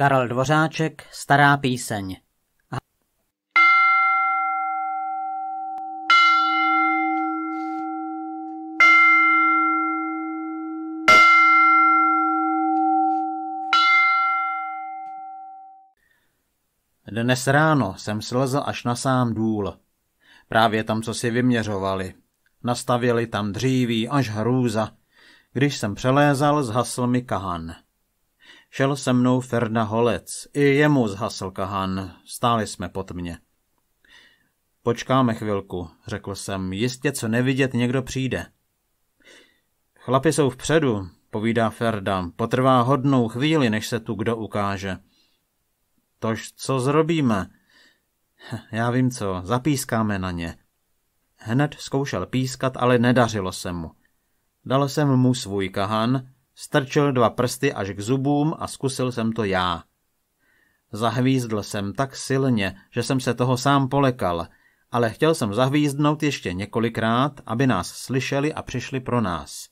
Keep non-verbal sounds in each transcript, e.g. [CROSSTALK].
Karel Dvořáček, Stará píseň. Dnes ráno jsem slezl až na sám důl. Právě tam, co si vyměřovali. Nastavili tam dříví až hrůza. Když jsem přelézal, zhasl mi kahan. Šel se mnou Ferda Holec. I jemu zhasl kahan. Stáli jsme pod mě. Počkáme chvilku, řekl jsem. Jistě co nevidět někdo přijde. Chlapi jsou vpředu, povídá Ferda. Potrvá hodnou chvíli, než se tu kdo ukáže. Tož co zrobíme? [LAUGHS] Já vím co, zapískáme na ně. Hned zkoušel pískat, ale nedařilo se mu. Dal jsem mu svůj kahan, Strčil dva prsty až k zubům a zkusil jsem to já. Zahvízdl jsem tak silně, že jsem se toho sám polekal, ale chtěl jsem zahvízdnout ještě několikrát, aby nás slyšeli a přišli pro nás.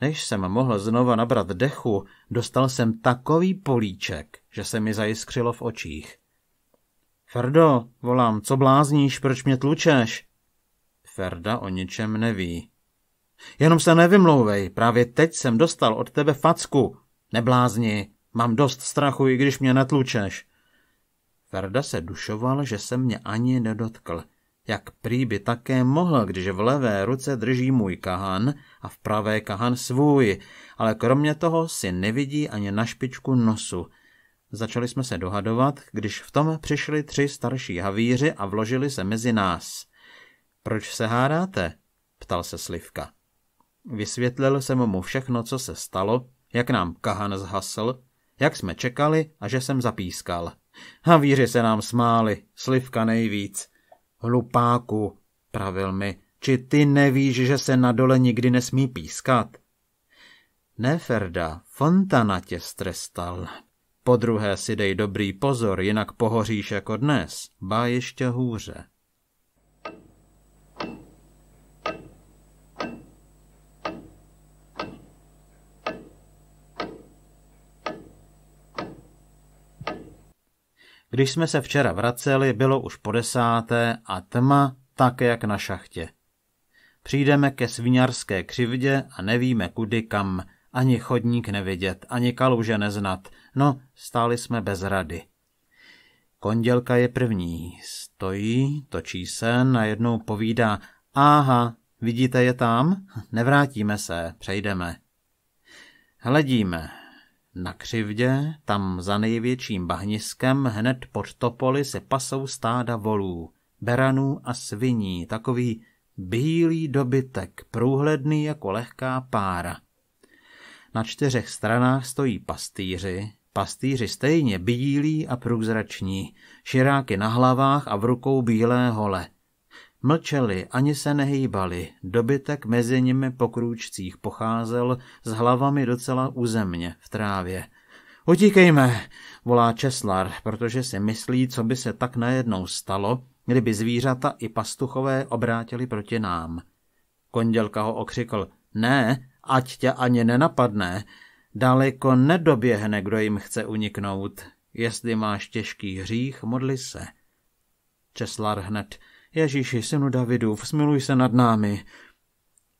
Než jsem mohl znova nabrat dechu, dostal jsem takový políček, že se mi zajiskřilo v očích. Ferdo, volám, co blázníš, proč mě tlučeš? Ferda o ničem neví. Jenom se nevymlouvej, právě teď jsem dostal od tebe facku. Neblázni, mám dost strachu, i když mě netlučeš. Ferda se dušoval, že se mě ani nedotkl. Jak prý by také mohl, když v levé ruce drží můj kahan a v pravé kahan svůj, ale kromě toho si nevidí ani na špičku nosu. Začali jsme se dohadovat, když v tom přišli tři starší havíři a vložili se mezi nás. Proč se hádáte? ptal se Slivka. Vysvětlil jsem mu všechno, co se stalo, jak nám kahan zhasl, jak jsme čekali a že jsem zapískal. Havíři se nám smáli, slivka nejvíc. Hlupáku, pravil mi, či ty nevíš, že se na dole nikdy nesmí pískat? Neferda, Fontana tě strestal. Po druhé si dej dobrý pozor, jinak pohoříš jako dnes, ba ještě hůře. Když jsme se včera vraceli, bylo už po desáté a tma tak jak na šachtě. Přijdeme ke svinarské křivdě a nevíme kudy kam, ani chodník nevidět, ani kaluže neznat, no stáli jsme bez rady. Kondělka je první, stojí, točí se, najednou povídá, aha, vidíte je tam? Nevrátíme se, přejdeme. Hledíme, na křivdě, tam za největším bahniskem, hned pod topoly se pasou stáda volů, beranů a sviní, takový bílý dobytek, průhledný jako lehká pára. Na čtyřech stranách stojí pastýři, pastýři stejně bílí a průzrační, širáky na hlavách a v rukou bílé hole. Mlčeli, ani se nehýbali, dobytek mezi nimi po krůčcích pocházel s hlavami docela u země, v trávě. Utíkejme, volá Česlar, protože si myslí, co by se tak najednou stalo, kdyby zvířata i pastuchové obrátili proti nám. Kondělka ho okřikl, ne, ať tě ani nenapadne, daleko nedoběhne, kdo jim chce uniknout. Jestli máš těžký hřích, modli se. Česlar hned, Ježíši, synu Davidův, smiluj se nad námi.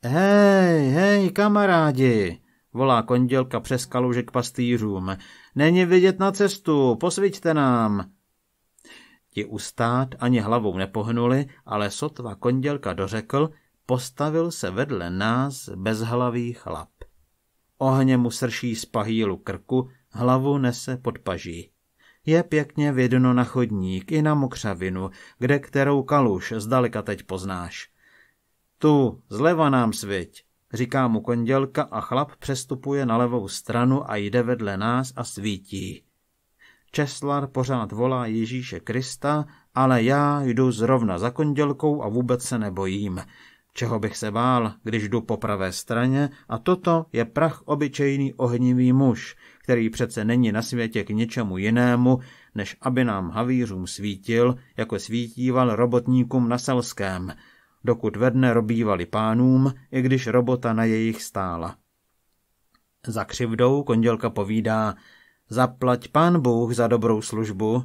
Hej, hej, kamarádi, volá kondělka přes kaluže k pastýřům. Není vidět na cestu, posviďte nám. Ti ustát ani hlavou nepohnuli, ale sotva kondělka dořekl, postavil se vedle nás bezhlavý chlap. Ohně mu srší z pahýlu krku, hlavu nese pod paží je pěkně vidno na chodník i na mokřavinu, kde kterou kaluš zdaleka teď poznáš. Tu, zleva nám sviť, říká mu kondělka a chlap přestupuje na levou stranu a jde vedle nás a svítí. Česlar pořád volá Ježíše Krista, ale já jdu zrovna za kondělkou a vůbec se nebojím. Čeho bych se bál, když jdu po pravé straně a toto je prach obyčejný ohnivý muž, který přece není na světě k něčemu jinému, než aby nám havířům svítil, jako svítíval robotníkům na Selském, dokud ve dne robívali pánům, i když robota na jejich stála. Za křivdou kondělka povídá, zaplať pán Bůh za dobrou službu.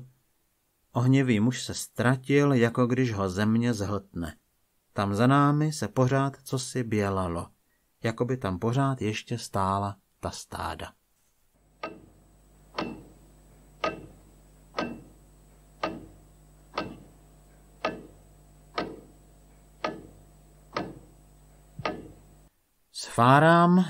Ohnivý muž se ztratil, jako když ho země zhltne. Tam za námi se pořád cosi bělalo, jako by tam pořád ještě stála ta stáda. Sfárám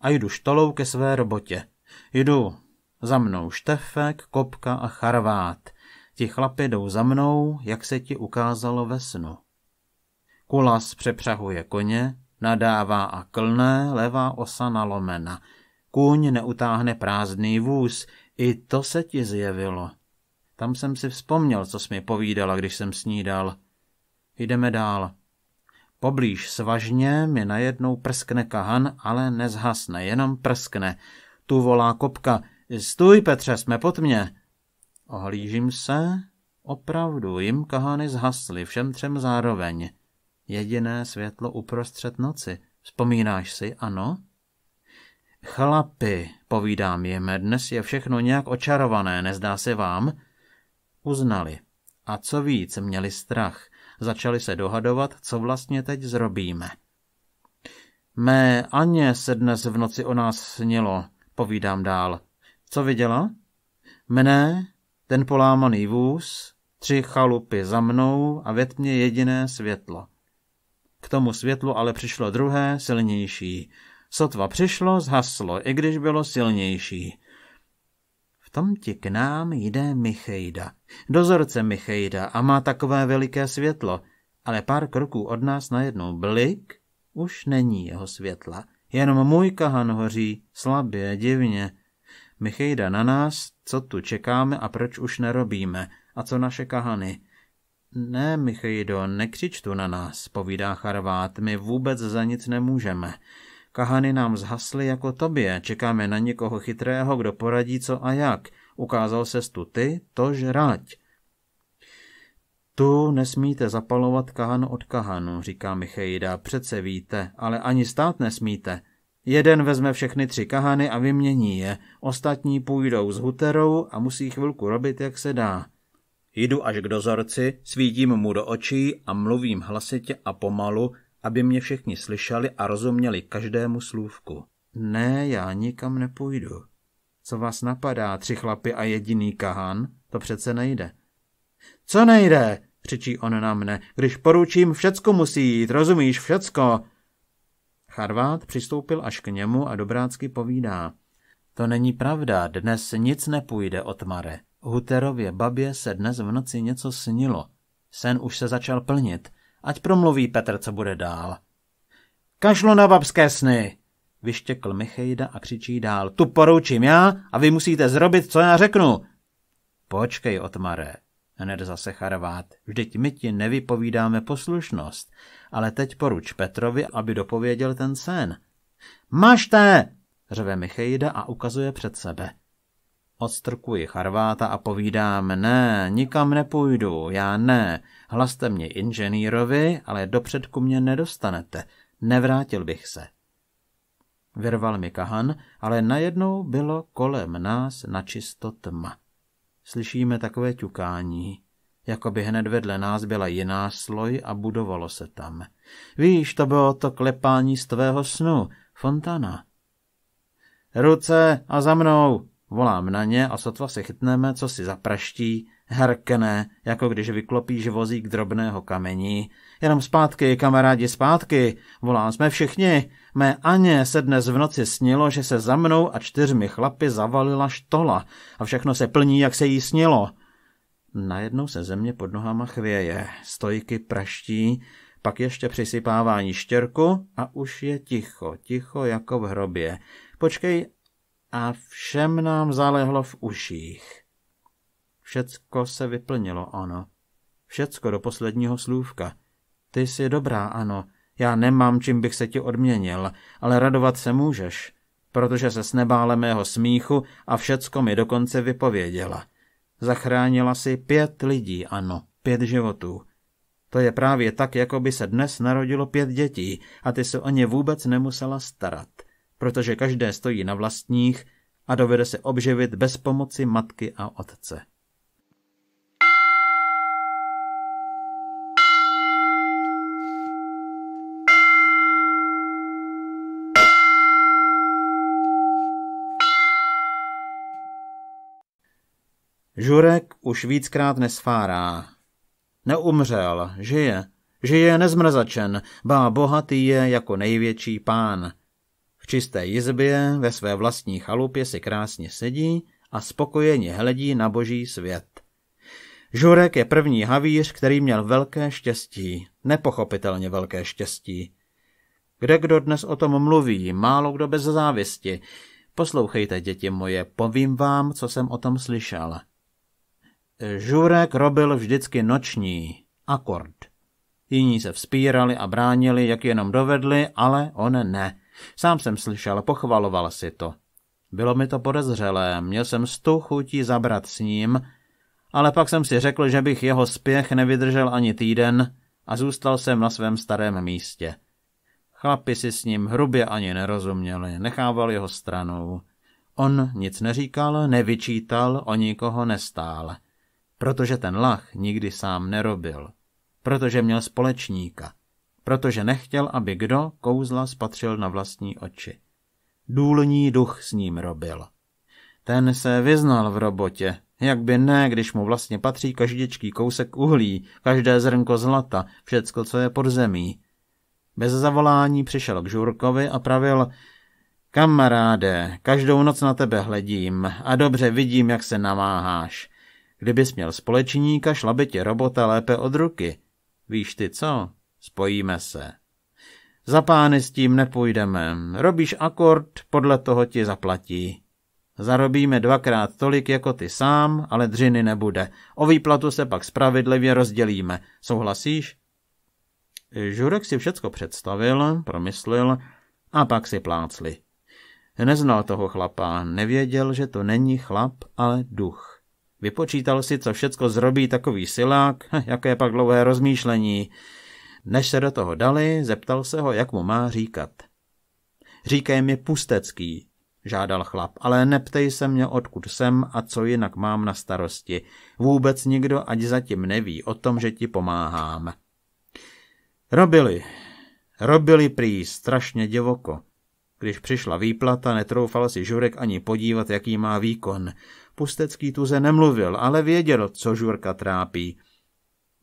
a jdu štolou ke své robotě. Jdu za mnou Štefek, Kopka a Charvát. Ti chlapi jdou za mnou, jak se ti ukázalo ve snu. Kulas přepřahuje koně, nadává a klne, levá osa nalomena. Kůň neutáhne prázdný vůz, i to se ti zjevilo. Tam jsem si vzpomněl, co jsi mi povídala, když jsem snídal. Jdeme dál. Poblíž svažně mi najednou prskne kahan, ale nezhasne, jenom prskne. Tu volá kopka. Stůj, Petře, jsme pod mě. Ohlížím se. Opravdu, jim kahany zhasly, všem třem zároveň. Jediné světlo uprostřed noci. Vzpomínáš si, ano? Chlapi, povídám jim, dnes je všechno nějak očarované, nezdá se vám? Uznali. A co víc, měli strach. Začali se dohadovat, co vlastně teď zrobíme. Mé Aně se dnes v noci o nás snilo, povídám dál. Co viděla? Mne, ten polámaný vůz, tři chalupy za mnou a ve tmě jediné světlo. K tomu světlu ale přišlo druhé, silnější. Sotva přišlo, zhaslo, i když bylo silnější ti k nám jde Michejda, dozorce Michejda a má takové veliké světlo, ale pár kroků od nás najednou blik, už není jeho světla, jenom můj kahan hoří, slabě, divně. Michejda na nás, co tu čekáme a proč už nerobíme, a co naše kahany. Ne, Michejdo, nekřič tu na nás, povídá Charvát, my vůbec za nic nemůžeme. Kahany nám zhasly jako tobě, čekáme na někoho chytrého, kdo poradí co a jak. Ukázal se tu ty, to žráť. Tu nesmíte zapalovat kahan od kahanu, říká Michejda, přece víte, ale ani stát nesmíte. Jeden vezme všechny tři kahany a vymění je, ostatní půjdou s huterou a musí chvilku robit, jak se dá. Jdu až k dozorci, svítím mu do očí a mluvím hlasitě a pomalu, aby mě všichni slyšeli a rozuměli každému slůvku. Ne, já nikam nepůjdu. Co vás napadá, tři chlapy a jediný kahan? To přece nejde. Co nejde? křičí on na mne. Když poručím, všecko musí jít, rozumíš, všecko. Charvát přistoupil až k němu a dobrácky povídá. To není pravda, dnes nic nepůjde, Otmare. Huterově babě se dnes v noci něco snilo. Sen už se začal plnit. Ať promluví Petr, co bude dál. Kašlo na babské sny, vyštěkl Michejda a křičí dál. Tu poručím já a vy musíte zrobit, co já řeknu. Počkej, Otmare, hned zase charvát. Vždyť my ti nevypovídáme poslušnost, ale teď poruč Petrovi, aby dopověděl ten sen. Mašte, řve Michejda a ukazuje před sebe. Odstrkuji Charváta a povídám, ne, nikam nepůjdu, já ne, hlaste mě inženýrovi, ale do předku mě nedostanete, nevrátil bych se. Vyrval mi kahan, ale najednou bylo kolem nás načisto tma. Slyšíme takové ťukání, jako by hned vedle nás byla jiná sloj a budovalo se tam. Víš, to bylo to klepání z tvého snu, Fontana. Ruce a za mnou, Volám na ně a sotva se chytneme, co si zapraští, herkené, jako když vyklopíš vozík drobného kamení. Jenom zpátky, kamarádi, zpátky, volám jsme všichni. Mé Aně se dnes v noci snilo, že se za mnou a čtyřmi chlapy zavalila štola a všechno se plní, jak se jí snilo. Najednou se země pod nohama chvěje, stojky praští, pak ještě přisypávání štěrku a už je ticho, ticho jako v hrobě. Počkej, a všem nám zalehlo v uších. Všecko se vyplnilo, ano. Všecko do posledního slůvka. Ty jsi dobrá, ano. Já nemám, čím bych se ti odměnil, ale radovat se můžeš, protože se snebále mého smíchu a všecko mi dokonce vypověděla. Zachránila si pět lidí, ano, pět životů. To je právě tak, jako by se dnes narodilo pět dětí a ty se o ně vůbec nemusela starat protože každé stojí na vlastních a dovede se obživit bez pomoci matky a otce. Žurek už víckrát nesfárá. Neumřel, žije, žije nezmrzačen, bá bohatý je jako největší pán – v čisté jizbě ve své vlastní chalupě si krásně sedí a spokojeně hledí na boží svět. Žurek je první havíř, který měl velké štěstí, nepochopitelně velké štěstí. Kde kdo dnes o tom mluví, málo kdo bez závisti. Poslouchejte, děti moje, povím vám, co jsem o tom slyšel. Žurek robil vždycky noční akord. Jiní se vzpírali a bránili, jak jenom dovedli, ale on ne. Sám jsem slyšel, pochvaloval si to. Bylo mi to podezřelé, měl jsem stu chutí zabrat s ním, ale pak jsem si řekl, že bych jeho spěch nevydržel ani týden a zůstal jsem na svém starém místě. Chlapi si s ním hrubě ani nerozuměli, nechával jeho stranou. On nic neříkal, nevyčítal, o nikoho nestál. Protože ten lach nikdy sám nerobil. Protože měl společníka protože nechtěl, aby kdo kouzla spatřil na vlastní oči. Důlní duch s ním robil. Ten se vyznal v robotě, jak by ne, když mu vlastně patří každěčký kousek uhlí, každé zrnko zlata, všecko, co je pod zemí. Bez zavolání přišel k Žurkovi a pravil, kamaráde, každou noc na tebe hledím a dobře vidím, jak se namáháš. Kdybys měl společníka, šla by tě robota lépe od ruky. Víš ty co? Spojíme se. Za pány s tím nepůjdeme. Robíš akord, podle toho ti zaplatí. Zarobíme dvakrát tolik jako ty sám, ale dřiny nebude. O výplatu se pak spravedlivě rozdělíme. Souhlasíš? Žurek si všecko představil, promyslil a pak si plácli. Neznal toho chlapa, nevěděl, že to není chlap, ale duch. Vypočítal si, co všecko zrobí takový silák, [LAUGHS] jaké pak dlouhé rozmýšlení. Než se do toho dali, zeptal se ho, jak mu má říkat. Říkej mi pustecký, žádal chlap, ale neptej se mě, odkud jsem a co jinak mám na starosti. Vůbec nikdo ať zatím neví o tom, že ti pomáhám. Robili, robili prý strašně divoko. Když přišla výplata, netroufal si Žurek ani podívat, jaký má výkon. Pustecký tuze nemluvil, ale věděl, co Žurka trápí.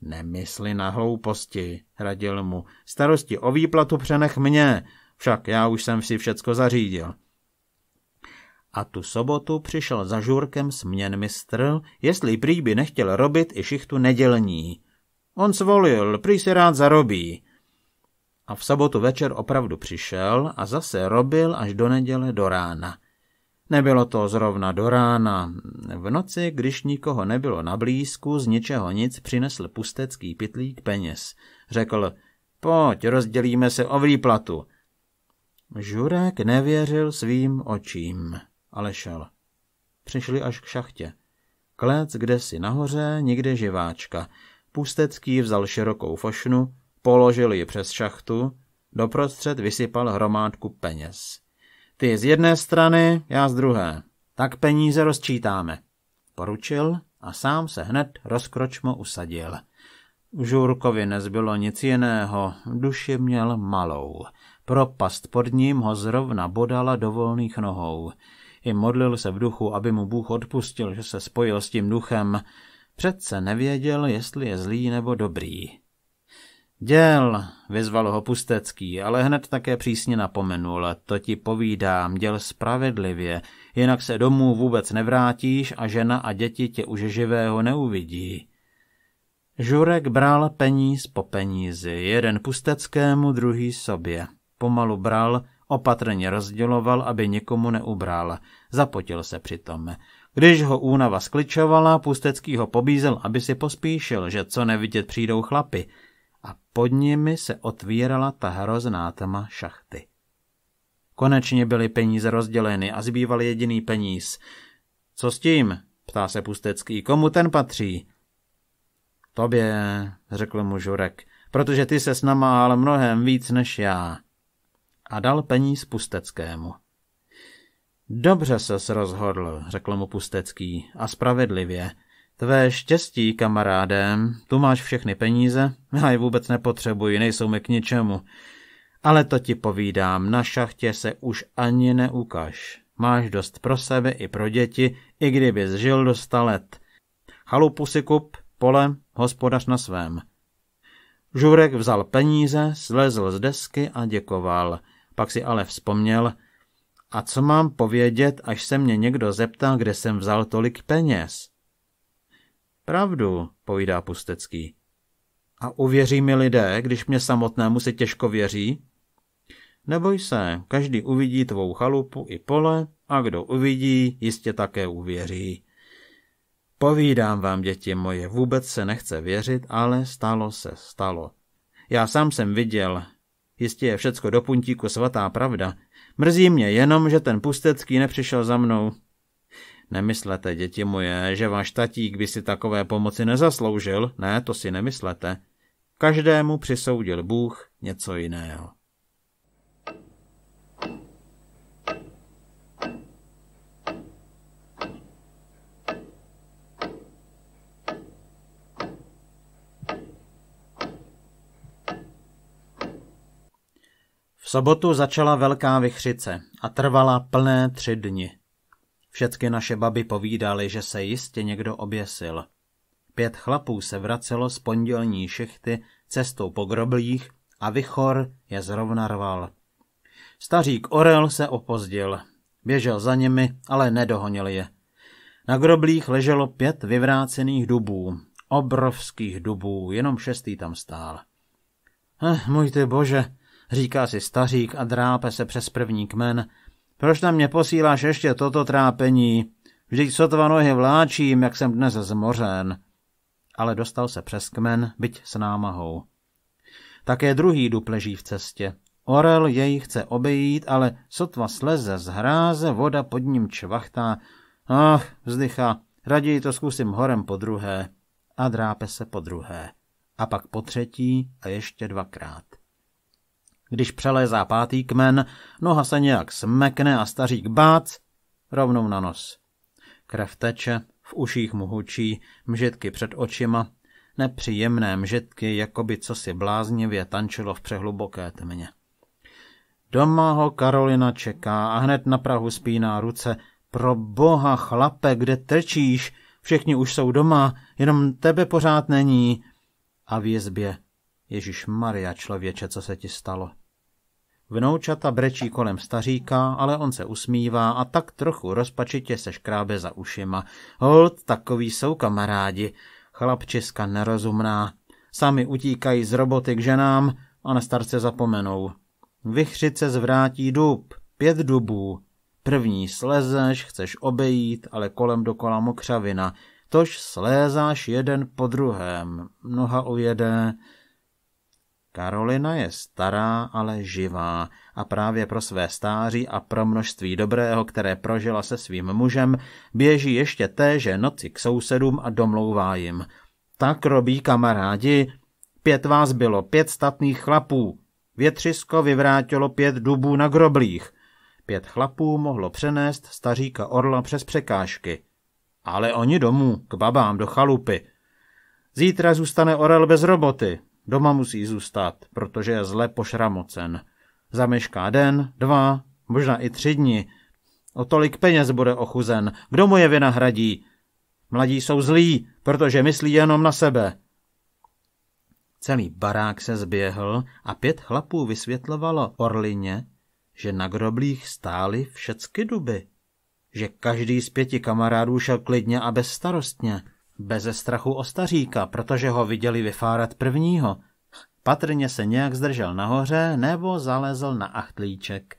Nemysli na hlouposti, radil mu. Starosti o výplatu přenech mě, však já už jsem si všecko zařídil. A tu sobotu přišel za žurkem mistr. jestli prý by nechtěl robit i šichtu nedělní. On svolil, prý si rád zarobí. A v sobotu večer opravdu přišel a zase robil až do neděle do rána. Nebylo to zrovna do rána. V noci, když nikoho nebylo na blízku, z ničeho nic přinesl pustecký pytlík peněz. Řekl, pojď, rozdělíme se o výplatu. Žurek nevěřil svým očím, ale šel. Přišli až k šachtě. Klec kde si nahoře, nikde živáčka. Pustecký vzal širokou fošnu, položil ji přes šachtu, doprostřed vysypal hromádku peněz. Ty z jedné strany, já z druhé. Tak peníze rozčítáme. Poručil a sám se hned rozkročmo usadil. Žurkovi nezbylo nic jiného, duši měl malou. Propast pod ním ho zrovna bodala do volných nohou. I modlil se v duchu, aby mu Bůh odpustil, že se spojil s tím duchem. Přece nevěděl, jestli je zlý nebo dobrý. Děl, vyzval ho Pustecký, ale hned také přísně napomenul, to ti povídám, děl spravedlivě, jinak se domů vůbec nevrátíš a žena a děti tě už živého neuvidí. Žurek bral peníz po penízi, jeden Pusteckému, druhý sobě. Pomalu bral, opatrně rozděloval, aby nikomu neubral. Zapotil se přitom. Když ho únava skličovala, Pustecký ho pobízel, aby si pospíšil, že co nevidět přijdou chlapy – a pod nimi se otvírala ta hrozná tma šachty. Konečně byly peníze rozděleny a zbýval jediný peníz. Co s tím? ptá se Pustecký. Komu ten patří? Tobě, řekl mu Žurek, protože ty se namáhal mnohem víc než já. A dal peníz Pusteckému. Dobře se rozhodl, řekl mu Pustecký, a spravedlivě. Tvé štěstí, kamaráde, tu máš všechny peníze, já je vůbec nepotřebuji, nejsou mi k ničemu. Ale to ti povídám, na šachtě se už ani neukaž. Máš dost pro sebe i pro děti, i kdyby žil do sta let. Chalupu si kup, pole, hospodař na svém. Žurek vzal peníze, slezl z desky a děkoval. Pak si ale vzpomněl, a co mám povědět, až se mě někdo zeptá, kde jsem vzal tolik peněz? Pravdu, povídá Pustecký. A uvěří mi lidé, když mě samotnému se těžko věří? Neboj se, každý uvidí tvou chalupu i pole a kdo uvidí, jistě také uvěří. Povídám vám, děti moje, vůbec se nechce věřit, ale stalo se, stalo. Já sám jsem viděl, jistě je všecko do puntíku svatá pravda. Mrzí mě jenom, že ten pustecký nepřišel za mnou, Nemyslete, děti moje, že váš tatík by si takové pomoci nezasloužil, ne, to si nemyslete. Každému přisoudil Bůh něco jiného. V sobotu začala velká vychřice a trvala plné tři dny. Všetky naše baby povídaly, že se jistě někdo oběsil. Pět chlapů se vracelo z pondělní šichty cestou po groblích a vychor je zrovna rval. Stařík Orel se opozdil. Běžel za nimi, ale nedohonil je. Na groblích leželo pět vyvrácených dubů. Obrovských dubů, jenom šestý tam stál. Eh, můj ty bože, říká si stařík a drápe se přes první kmen, proč na mě posíláš ještě toto trápení? Vždyť sotva nohy vláčím, jak jsem dnes zmořen. Ale dostal se přes kmen, byť s námahou. Také druhý dup leží v cestě. Orel jej chce obejít, ale sotva sleze z hráze, voda pod ním čvachtá. Ach, vzdycha, raději to zkusím horem po druhé. A drápe se po druhé. A pak po třetí a ještě dvakrát. Když přelézá pátý kmen, noha se nějak smekne a stařík bác rovnou na nos. Krev teče, v uších mu hučí, mžitky před očima, nepříjemné mžitky, jako by cosi bláznivě tančilo v přehluboké tmě. Doma ho Karolina čeká a hned na Prahu spíná ruce. Pro boha, chlape, kde trčíš? Všichni už jsou doma, jenom tebe pořád není. A v jezbě. Ježíš Maria, člověče, co se ti stalo? Vnoučata brečí kolem staříka, ale on se usmívá a tak trochu rozpačitě se škrábe za ušima. Hold, takový jsou kamarádi. Chlapčiska nerozumná. Sami utíkají z roboty k ženám a na starce zapomenou. Vychřice zvrátí dub, pět dubů. První slezeš, chceš obejít, ale kolem dokola mokřavina. Tož slézáš jeden po druhém, noha ujede, Karolina je stará, ale živá a právě pro své stáří a pro množství dobrého, které prožila se svým mužem, běží ještě téže noci k sousedům a domlouvá jim. Tak robí kamarádi, pět vás bylo, pět statných chlapů. Větřisko vyvrátilo pět dubů na groblích. Pět chlapů mohlo přenést staříka orla přes překážky. Ale oni domů, k babám, do chalupy. Zítra zůstane orel bez roboty, Doma musí zůstat, protože je zle pošramocen. Zamešká den, dva, možná i tři dny. O tolik peněz bude ochuzen. Kdo mu je vynahradí? Mladí jsou zlí, protože myslí jenom na sebe. Celý barák se zběhl a pět chlapů vysvětlovalo Orlině, že na groblích stály všecky duby, že každý z pěti kamarádů šel klidně a bezstarostně. Beze strachu o staříka, protože ho viděli vyfárat prvního. Patrně se nějak zdržel nahoře nebo zalezl na achtlíček.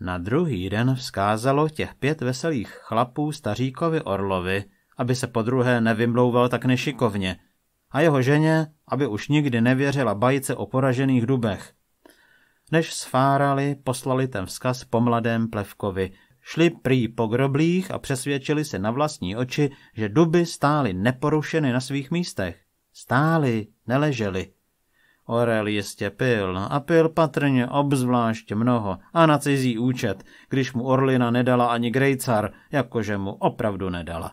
Na druhý den vzkázalo těch pět veselých chlapů staříkovi Orlovi, aby se po druhé nevymlouval tak nešikovně, a jeho ženě, aby už nikdy nevěřila bajice o poražených dubech. Než sfárali, poslali ten vzkaz po mladém plevkovi, Šli prý po groblích a přesvědčili se na vlastní oči, že duby stály neporušeny na svých místech. Stály, neležely. Orel jistě pil no a pil patrně obzvlášť mnoho a na cizí účet, když mu Orlina nedala ani Grejcar, jakože mu opravdu nedala.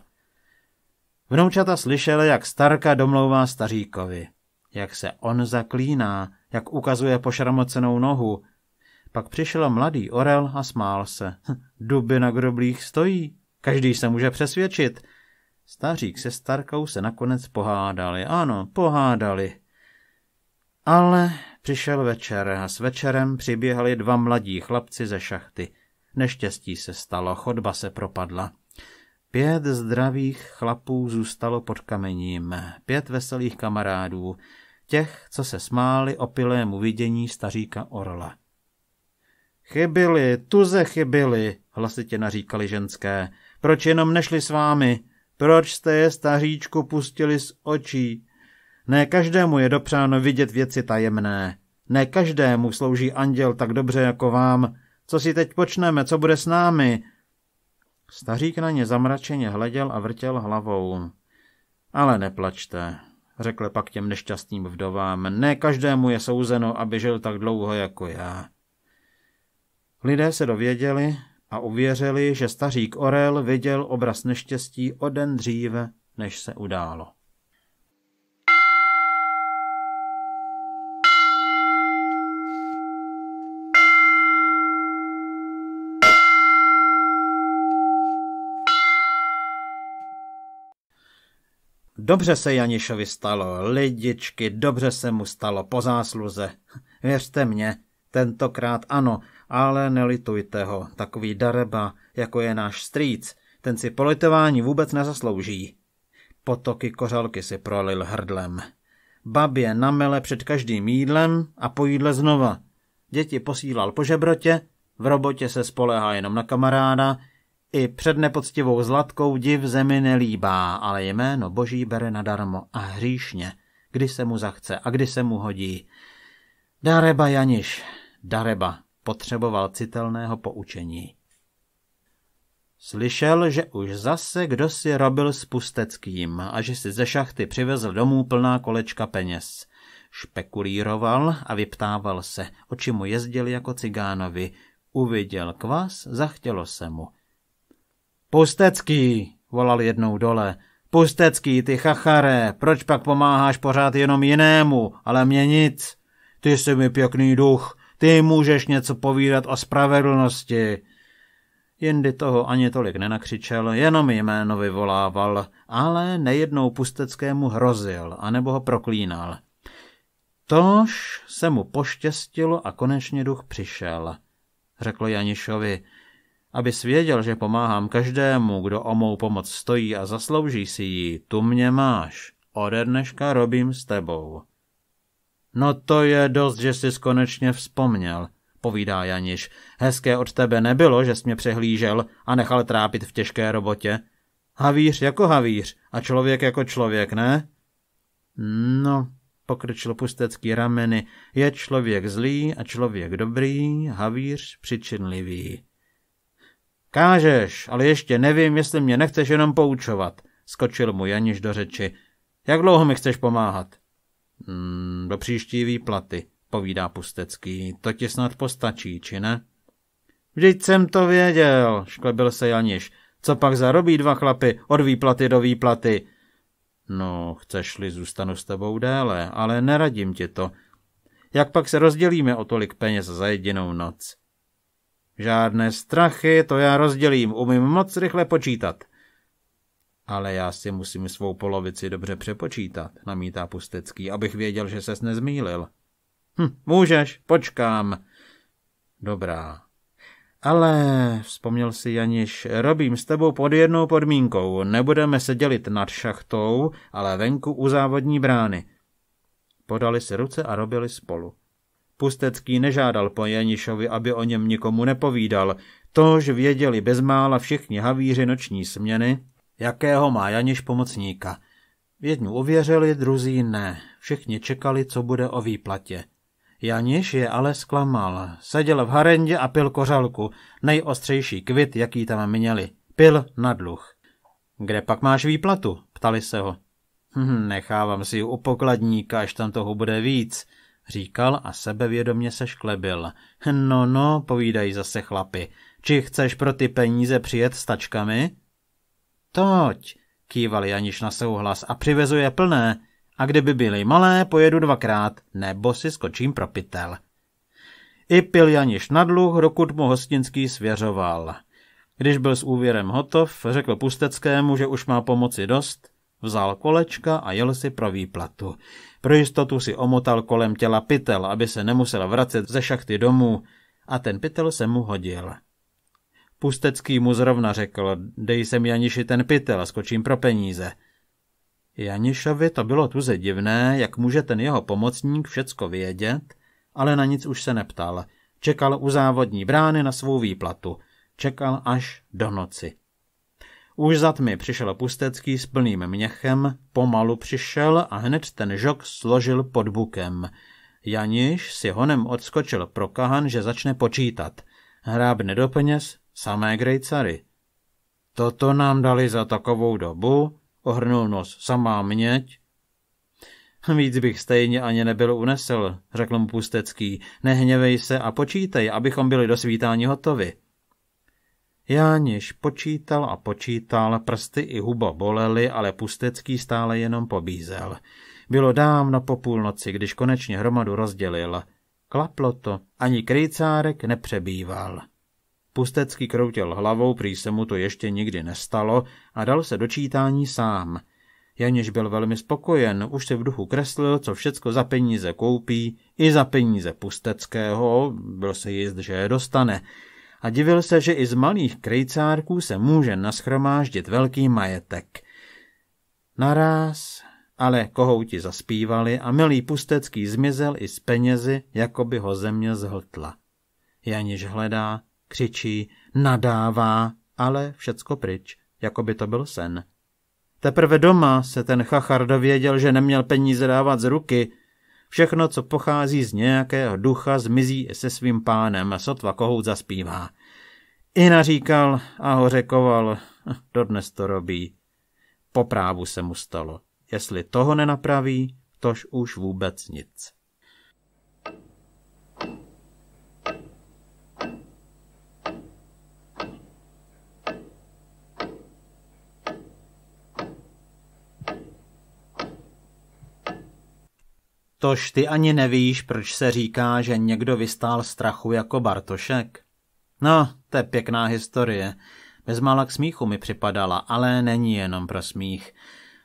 Vnoučata slyšeli, jak Starka domlouvá staříkovi, jak se on zaklíná, jak ukazuje pošramocenou nohu, pak přišel mladý orel a smál se. Hm, duby na groblích stojí, každý se může přesvědčit. Stařík se starkou se nakonec pohádali, ano, pohádali. Ale přišel večer a s večerem přiběhali dva mladí chlapci ze šachty. Neštěstí se stalo, chodba se propadla. Pět zdravých chlapů zůstalo pod kamením, pět veselých kamarádů, těch, co se smáli opilému vidění staříka Orla. Chybili, tuze chybili, hlasitě naříkali ženské. Proč jenom nešli s vámi? Proč jste je staříčku pustili z očí? Ne každému je dopřáno vidět věci tajemné. Ne každému slouží anděl tak dobře jako vám. Co si teď počneme, co bude s námi? Stařík na ně zamračeně hleděl a vrtěl hlavou. Ale neplačte, řekl pak těm nešťastným vdovám. Ne každému je souzeno, aby žil tak dlouho jako já. Lidé se dověděli a uvěřili, že stařík Orel viděl obraz neštěstí o den dříve, než se událo. Dobře se Janišovi stalo, lidičky, dobře se mu stalo po zásluze. Věřte mě, tentokrát ano, ale nelitujte ho, takový dareba, jako je náš strýc, ten si politování vůbec nezaslouží. Potoky kořalky si prolil hrdlem. Babě namele před každým jídlem a po jídle znova. Děti posílal po žebrotě, v robotě se spolehá jenom na kamaráda, i před nepoctivou zlatkou div zemi nelíbá, ale jméno boží bere nadarmo a hříšně, kdy se mu zachce a kdy se mu hodí. Dareba Janiš, dareba, Potřeboval citelného poučení. Slyšel, že už zase kdo si robil s Pusteckým a že si ze šachty přivezl domů plná kolečka peněz. Špekulíroval a vyptával se, oči mu jezdili jako cigánovi. Uviděl kvas, zachtělo se mu. Pustecký, volal jednou dole. Pustecký, ty chachare, proč pak pomáháš pořád jenom jinému, ale mě nic? Ty jsi mi pěkný duch, ty můžeš něco povídat o spravedlnosti. Jindy toho ani tolik nenakřičel, jenom jméno vyvolával, ale nejednou pusteckému hrozil, anebo ho proklínal. Tož se mu poštěstilo a konečně duch přišel, řekl Janišovi, aby svěděl, že pomáhám každému, kdo o mou pomoc stojí a zaslouží si ji, tu mě máš. Ode dneška robím s tebou. No to je dost, že jsi konečně vzpomněl, povídá Janiš. Hezké od tebe nebylo, že jsi mě přehlížel a nechal trápit v těžké robotě. Havíř jako havíř a člověk jako člověk, ne? No, pokrčil pustecký rameny, je člověk zlý a člověk dobrý, havíř přičinlivý. Kážeš, ale ještě nevím, jestli mě nechceš jenom poučovat, skočil mu Janiš do řeči. Jak dlouho mi chceš pomáhat? Mm, do příští výplaty, povídá Pustecký. To ti snad postačí, či ne? Vždyť jsem to věděl, šklebil se Janiš. Co pak zarobí dva chlapy od výplaty do výplaty? No, chceš-li, zůstanu s tebou déle, ale neradím ti to. Jak pak se rozdělíme o tolik peněz za jedinou noc? Žádné strachy, to já rozdělím, umím moc rychle počítat. Ale já si musím svou polovici dobře přepočítat, namítá Pustecký, abych věděl, že ses nezmýlil. Hm, můžeš, počkám. Dobrá. Ale, vzpomněl si Janiš, robím s tebou pod jednou podmínkou. Nebudeme se dělit nad šachtou, ale venku u závodní brány. Podali si ruce a robili spolu. Pustecký nežádal po Janišovi, aby o něm nikomu nepovídal. Tož věděli bezmála všichni havíři noční směny, jakého má Janiš pomocníka. Jednu uvěřili, druzí ne. Všichni čekali, co bude o výplatě. Janiš je ale zklamal. Seděl v harendě a pil kořalku, nejostřejší kvit, jaký tam měli. Pil na dluh. Kde pak máš výplatu? Ptali se ho. Hm, nechávám si ji u pokladníka, až tam toho bude víc, říkal a sebevědomě se šklebil. No, no, povídají zase chlapi. Či chceš pro ty peníze přijet s tačkami? Toť, kýval Janiš na souhlas a přivezuje plné. A kdyby byly malé, pojedu dvakrát, nebo si skočím pro pytel. I pil Janiš na dluh, dokud mu hostinský svěřoval. Když byl s úvěrem hotov, řekl Pusteckému, že už má pomoci dost, vzal kolečka a jel si pro výplatu. Pro jistotu si omotal kolem těla pytel, aby se nemusel vracet ze šachty domů, a ten pytel se mu hodil. Pustecký mu zrovna řekl, dej sem Janiši ten pytel a skočím pro peníze. Janišovi to bylo tuze divné, jak může ten jeho pomocník všecko vědět, ale na nic už se neptal. Čekal u závodní brány na svou výplatu. Čekal až do noci. Už za tmy přišel Pustecký s plným měchem, pomalu přišel a hned ten žok složil pod bukem. Janiš si honem odskočil pro kahan, že začne počítat. Hrábne do peněz, Samé grejcary. Toto nám dali za takovou dobu, ohrnul nos samá měť. [LAUGHS] Víc bych stejně ani nebyl unesl, řekl mu Pustecký. Nehněvej se a počítej, abychom byli do svítání hotovi. Jániš počítal a počítal, prsty i huba bolely, ale Pustecký stále jenom pobízel. Bylo dávno po půlnoci, když konečně hromadu rozdělil. Klaplo to, ani krycárek nepřebýval. Pustecký kroutil hlavou, prý se mu to ještě nikdy nestalo a dal se do čítání sám. Janěž byl velmi spokojen, už si v duchu kreslil, co všecko za peníze koupí, i za peníze Pusteckého, byl se jist, že je dostane. A divil se, že i z malých krejcárků se může naschromáždit velký majetek. Naraz ale kohouti zaspívali a milý Pustecký zmizel i z penězi, jako by ho země zhltla. Janiš hledá, křičí, nadává, ale všecko pryč, jako by to byl sen. Teprve doma se ten chachar dověděl, že neměl peníze dávat z ruky. Všechno, co pochází z nějakého ducha, zmizí se svým pánem, a sotva kohout zaspívá. I naříkal a hořekoval, hm, dodnes to robí. Po právu se mu stalo. Jestli toho nenapraví, tož už vůbec nic. Tož ty ani nevíš, proč se říká, že někdo vystál strachu jako Bartošek. No, to je pěkná historie. Bezmála k smíchu mi připadala, ale není jenom pro smích.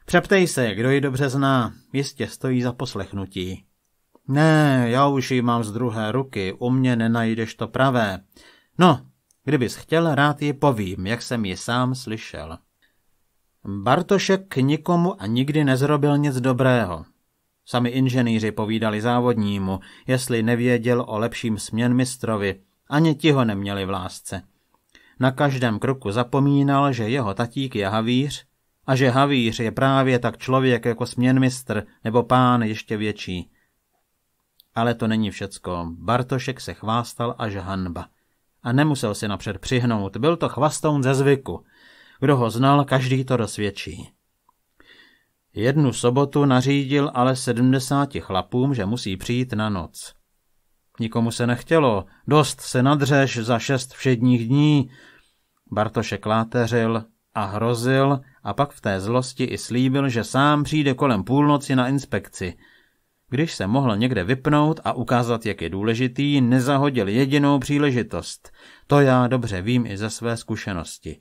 Přeptej se, kdo ji dobře zná, jistě stojí za poslechnutí. Ne, já už ji mám z druhé ruky, u mě nenajdeš to pravé. No, kdybys chtěl, rád ji povím, jak jsem ji sám slyšel. Bartošek nikomu a nikdy nezrobil nic dobrého. Sami inženýři povídali závodnímu, jestli nevěděl o lepším mistrovi, ani ti ho neměli v lásce. Na každém kroku zapomínal, že jeho tatík je havíř a že havíř je právě tak člověk jako směn mistr nebo pán ještě větší. Ale to není všecko. Bartošek se chvástal až hanba. A nemusel si napřed přihnout, byl to chvastoun ze zvyku. Kdo ho znal, každý to dosvědčí. Jednu sobotu nařídil ale sedmdesáti chlapům, že musí přijít na noc. Nikomu se nechtělo, dost se nadřeš za šest všedních dní. Bartošek láteřil a hrozil a pak v té zlosti i slíbil, že sám přijde kolem půlnoci na inspekci. Když se mohl někde vypnout a ukázat, jak je důležitý, nezahodil jedinou příležitost. To já dobře vím i ze své zkušenosti.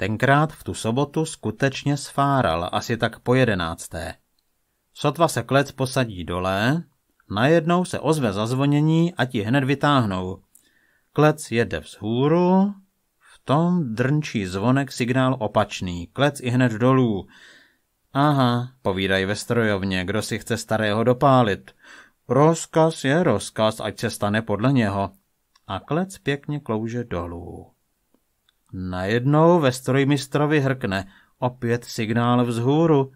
Tenkrát v tu sobotu skutečně sfáral asi tak po jedenácté. Sotva se klec posadí dole, najednou se ozve zazvonění a ti hned vytáhnou. Klec jede vzhůru, v tom drnčí zvonek signál opačný, klec i hned dolů. Aha, povídají ve strojovně, kdo si chce starého dopálit. Rozkaz je rozkaz, ať se stane podle něho. A klec pěkně klouže dolů. Najednou ve strojmistrovi hrkne. Opět signál vzhůru.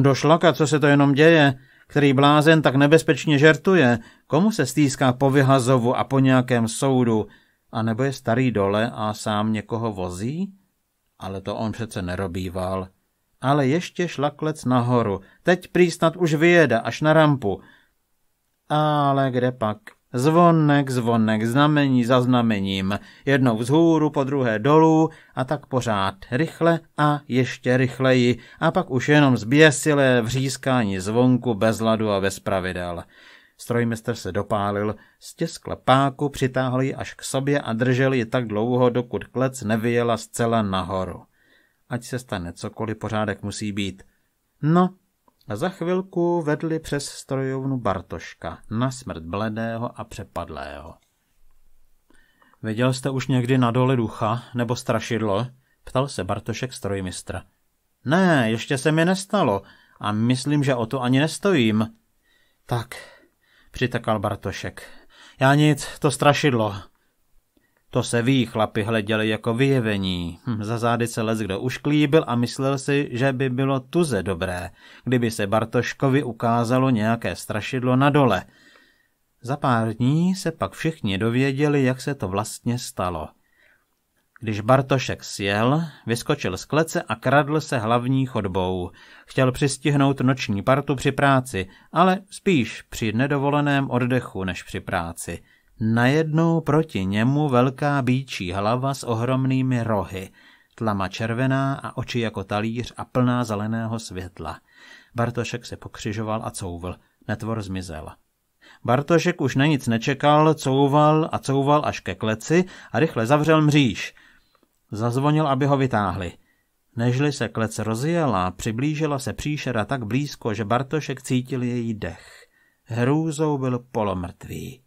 Do šlaka, co se to jenom děje? Který blázen tak nebezpečně žertuje? Komu se stýská po vyhazovu a po nějakém soudu? A nebo je starý dole a sám někoho vozí? Ale to on přece nerobíval. Ale ještě šlaklec nahoru. Teď prý snad už vyjede až na rampu. Ale kde pak? Zvonek, zvonek, znamení za znamením, jednou vzhůru, po druhé dolů a tak pořád rychle a ještě rychleji a pak už jenom zběsilé vřískání zvonku bez ladu a bez pravidel. Strojmistr se dopálil, stiskl páku, přitáhl ji až k sobě a držel ji tak dlouho, dokud klec nevyjela zcela nahoru. Ať se stane cokoliv, pořádek musí být. No, a za chvilku vedli přes strojovnu Bartoška, na smrt bledého a přepadlého. Viděl jste už někdy na dole ducha nebo strašidlo? Ptal se Bartošek strojmistra. Ne, ještě se mi nestalo a myslím, že o to ani nestojím. Tak, přitakal Bartošek. Já nic, to strašidlo. To se ví, chlapi hleděli jako vyjevení. Hm, za zády se les kdo ušklíbil a myslel si, že by bylo tuze dobré, kdyby se Bartoškovi ukázalo nějaké strašidlo na dole. Za pár dní se pak všichni dověděli, jak se to vlastně stalo. Když Bartošek sjel, vyskočil z klece a kradl se hlavní chodbou. Chtěl přistihnout noční partu při práci, ale spíš při nedovoleném oddechu než při práci. Najednou proti němu velká býčí hlava s ohromnými rohy, tlama červená a oči jako talíř a plná zeleného světla. Bartošek se pokřižoval a couvl. Netvor zmizel. Bartošek už na nic nečekal, couval a couval až ke kleci a rychle zavřel mříž. Zazvonil, aby ho vytáhli. Nežli se klec rozjela, přiblížila se příšera tak blízko, že Bartošek cítil její dech. Hrůzou byl polomrtvý.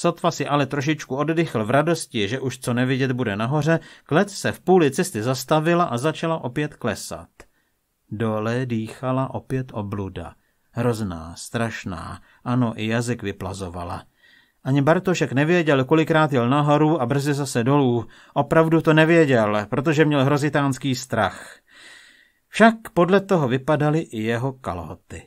Sotva si ale trošičku oddychl v radosti, že už co nevidět bude nahoře, klec se v půli cesty zastavila a začala opět klesat. Dole dýchala opět obluda. Hrozná, strašná, ano, i jazyk vyplazovala. Ani Bartošek nevěděl, kolikrát jel nahoru a brzy zase dolů. Opravdu to nevěděl, protože měl hrozitánský strach. Však podle toho vypadaly i jeho kalhoty.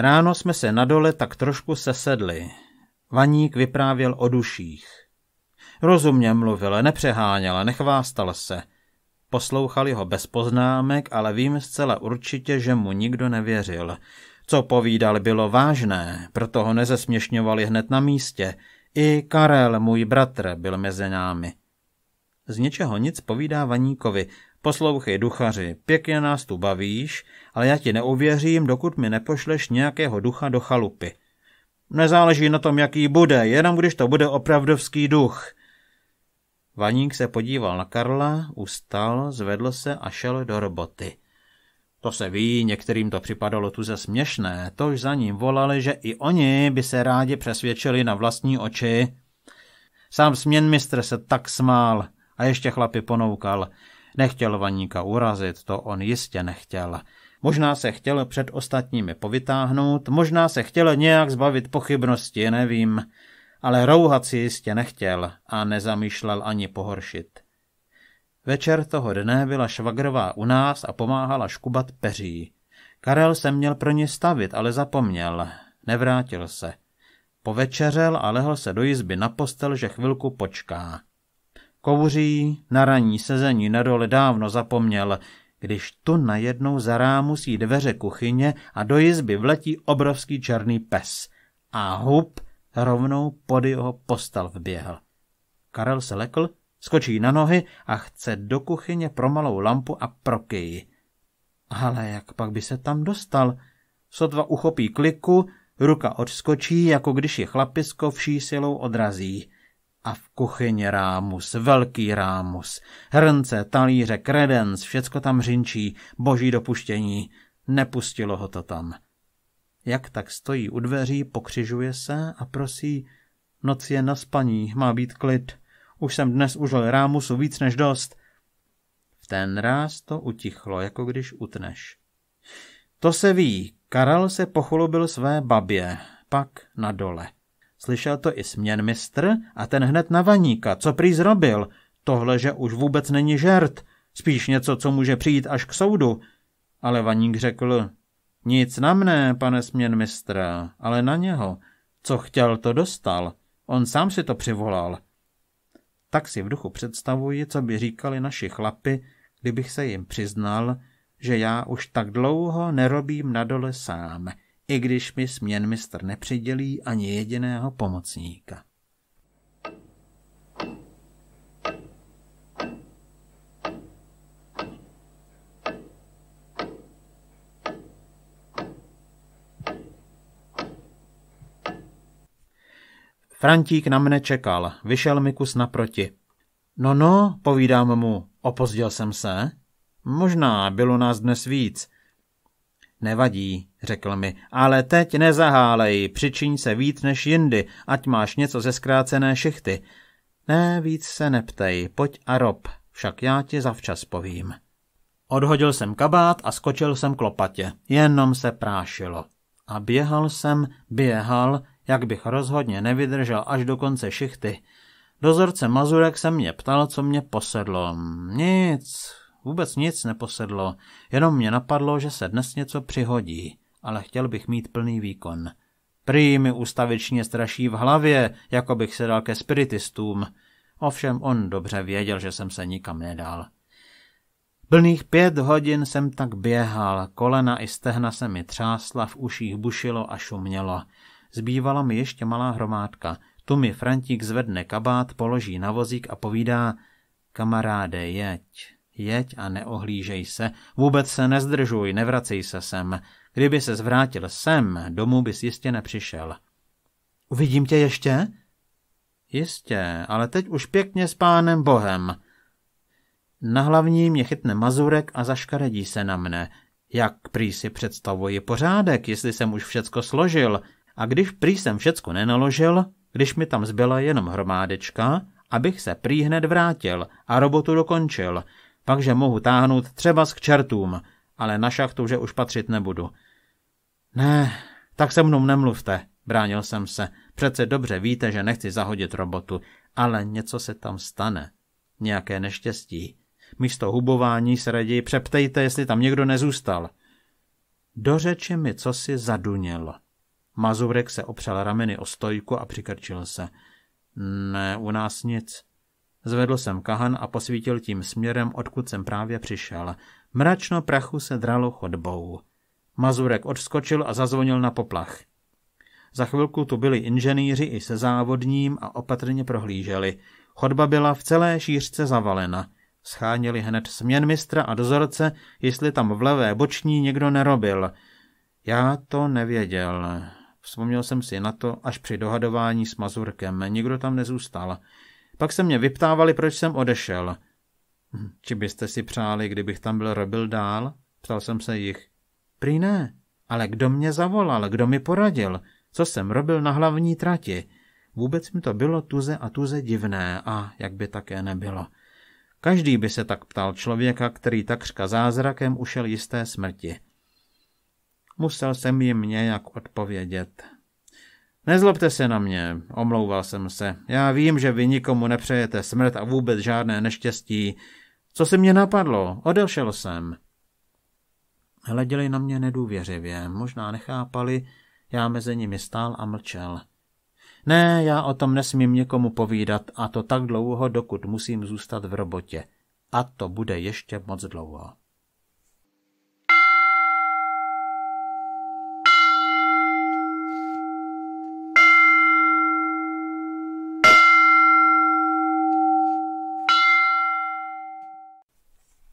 Ráno jsme se na dole tak trošku sesedli. Vaník vyprávěl o duších. Rozumně mluvil, nepřeháněl, nechvástal se. Poslouchali ho bez poznámek, ale vím zcela určitě, že mu nikdo nevěřil. Co povídal, bylo vážné, proto ho nezesměšňovali hned na místě. I Karel, můj bratr, byl mezi námi. Z něčeho nic povídá Vaníkovi, Poslouchej, duchaři, pěkně nás tu bavíš, ale já ti neuvěřím, dokud mi nepošleš nějakého ducha do chalupy. Nezáleží na tom, jaký bude, jenom když to bude opravdovský duch. Vaník se podíval na Karla, ustal, zvedl se a šel do roboty. To se ví, některým to připadalo tuze směšné, tož za ním volali, že i oni by se rádi přesvědčili na vlastní oči. Sám směn se tak smál a ještě chlapi ponoukal. Nechtěl Vaníka urazit, to on jistě nechtěl. Možná se chtěl před ostatními povytáhnout, možná se chtěl nějak zbavit pochybnosti, nevím. Ale rouhat si jistě nechtěl a nezamýšlel ani pohoršit. Večer toho dne byla švagrová u nás a pomáhala škubat peří. Karel se měl pro ně stavit, ale zapomněl. Nevrátil se. Povečeřel a lehl se do jizby na postel, že chvilku počká. Kouří na ranní sezení na dole dávno zapomněl, když tu najednou za rámu sí dveře kuchyně a do jizby vletí obrovský černý pes. A hub rovnou pod jeho postal vběhl. Karel se lekl, skočí na nohy a chce do kuchyně pro malou lampu a prokyji. Ale jak pak by se tam dostal? Sotva uchopí kliku, ruka odskočí, jako když je chlapisko vší silou odrazí. A v kuchyni rámus, velký rámus, hrnce, talíře, kredenc, všecko tam řinčí, boží dopuštění, nepustilo ho to tam. Jak tak stojí u dveří, pokřižuje se a prosí, noc je na spaní, má být klid, už jsem dnes užil rámusu víc než dost. V ten ráz to utichlo, jako když utneš. To se ví, Karel se pochulubil své babě, pak na dole. Slyšel to i směn mistr a ten hned na vaníka, co prý zrobil. Tohle, že už vůbec není žert, spíš něco, co může přijít až k soudu. Ale vaník řekl, nic na mne, pane směn mistr, ale na něho. Co chtěl, to dostal. On sám si to přivolal. Tak si v duchu představuji, co by říkali naši chlapy, kdybych se jim přiznal, že já už tak dlouho nerobím na dole sám i když mi mistr nepřidělí ani jediného pomocníka. Frantík na mne čekal, vyšel mi kus naproti. No no, povídám mu, opozdil jsem se. Možná bylo nás dnes víc, Nevadí, řekl mi, ale teď nezahálej, přičiň se víc než jindy, ať máš něco ze zkrácené šichty. Ne, víc se neptej, pojď a rob, však já ti zavčas povím. Odhodil jsem kabát a skočil jsem k lopatě, jenom se prášilo. A běhal jsem, běhal, jak bych rozhodně nevydržel až do konce šichty. Dozorce Mazurek se mě ptal, co mě posedlo. Nic, Vůbec nic neposedlo, jenom mě napadlo, že se dnes něco přihodí, ale chtěl bych mít plný výkon. Prý mi ustavičně straší v hlavě, jako bych se dal ke spiritistům. Ovšem on dobře věděl, že jsem se nikam nedal. Plných pět hodin jsem tak běhal, kolena i stehna se mi třásla, v uších bušilo a šumělo. Zbývala mi ještě malá hromádka. Tu mi Frantík zvedne kabát, položí na vozík a povídá, kamaráde, jeď. Jeď a neohlížej se, vůbec se nezdržuj, nevracej se sem. Kdyby se zvrátil sem, domů bys jistě nepřišel. Uvidím tě ještě? Jistě, ale teď už pěkně s pánem Bohem. Na hlavní mě chytne mazurek a zaškaredí se na mne. Jak prý si představuji pořádek, jestli jsem už všecko složil. A když prý jsem všecko nenaložil, když mi tam zbyla jenom hromádečka, abych se prý hned vrátil a robotu dokončil – Pakže mohu táhnout třeba s čertům, ale na šachtu že už patřit nebudu. Ne, tak se mnou nemluvte, bránil jsem se. Přece dobře víte, že nechci zahodit robotu, ale něco se tam stane. Nějaké neštěstí. Místo hubování se raději přeptejte, jestli tam někdo nezůstal. Do řeči mi cosi zadunělo. Mazurek se opřel rameny o stojku a přikrčil se. Ne, u nás nic. Zvedl jsem kahan a posvítil tím směrem, odkud jsem právě přišel. Mračno prachu se dralo chodbou. Mazurek odskočil a zazvonil na poplach. Za chvilku tu byli inženýři i se závodním a opatrně prohlíželi. Chodba byla v celé šířce zavalena. Scháněli hned směn mistra a dozorce, jestli tam v levé boční někdo nerobil. Já to nevěděl. Vzpomněl jsem si na to až při dohadování s Mazurkem. Nikdo tam nezůstal. Pak se mě vyptávali, proč jsem odešel. Hm, či byste si přáli, kdybych tam byl robil dál? Ptal jsem se jich. Prý ne, ale kdo mě zavolal, kdo mi poradil, co jsem robil na hlavní trati? Vůbec mi to bylo tuze a tuze divné a jak by také nebylo. Každý by se tak ptal člověka, který takřka zázrakem ušel jisté smrti. Musel jsem jim nějak odpovědět. Nezlobte se na mě, omlouval jsem se. Já vím, že vy nikomu nepřejete smrt a vůbec žádné neštěstí. Co se mě napadlo? Odešel jsem. Hleděli na mě nedůvěřivě, možná nechápali, já mezi nimi stál a mlčel. Ne, já o tom nesmím někomu povídat a to tak dlouho, dokud musím zůstat v robotě. A to bude ještě moc dlouho.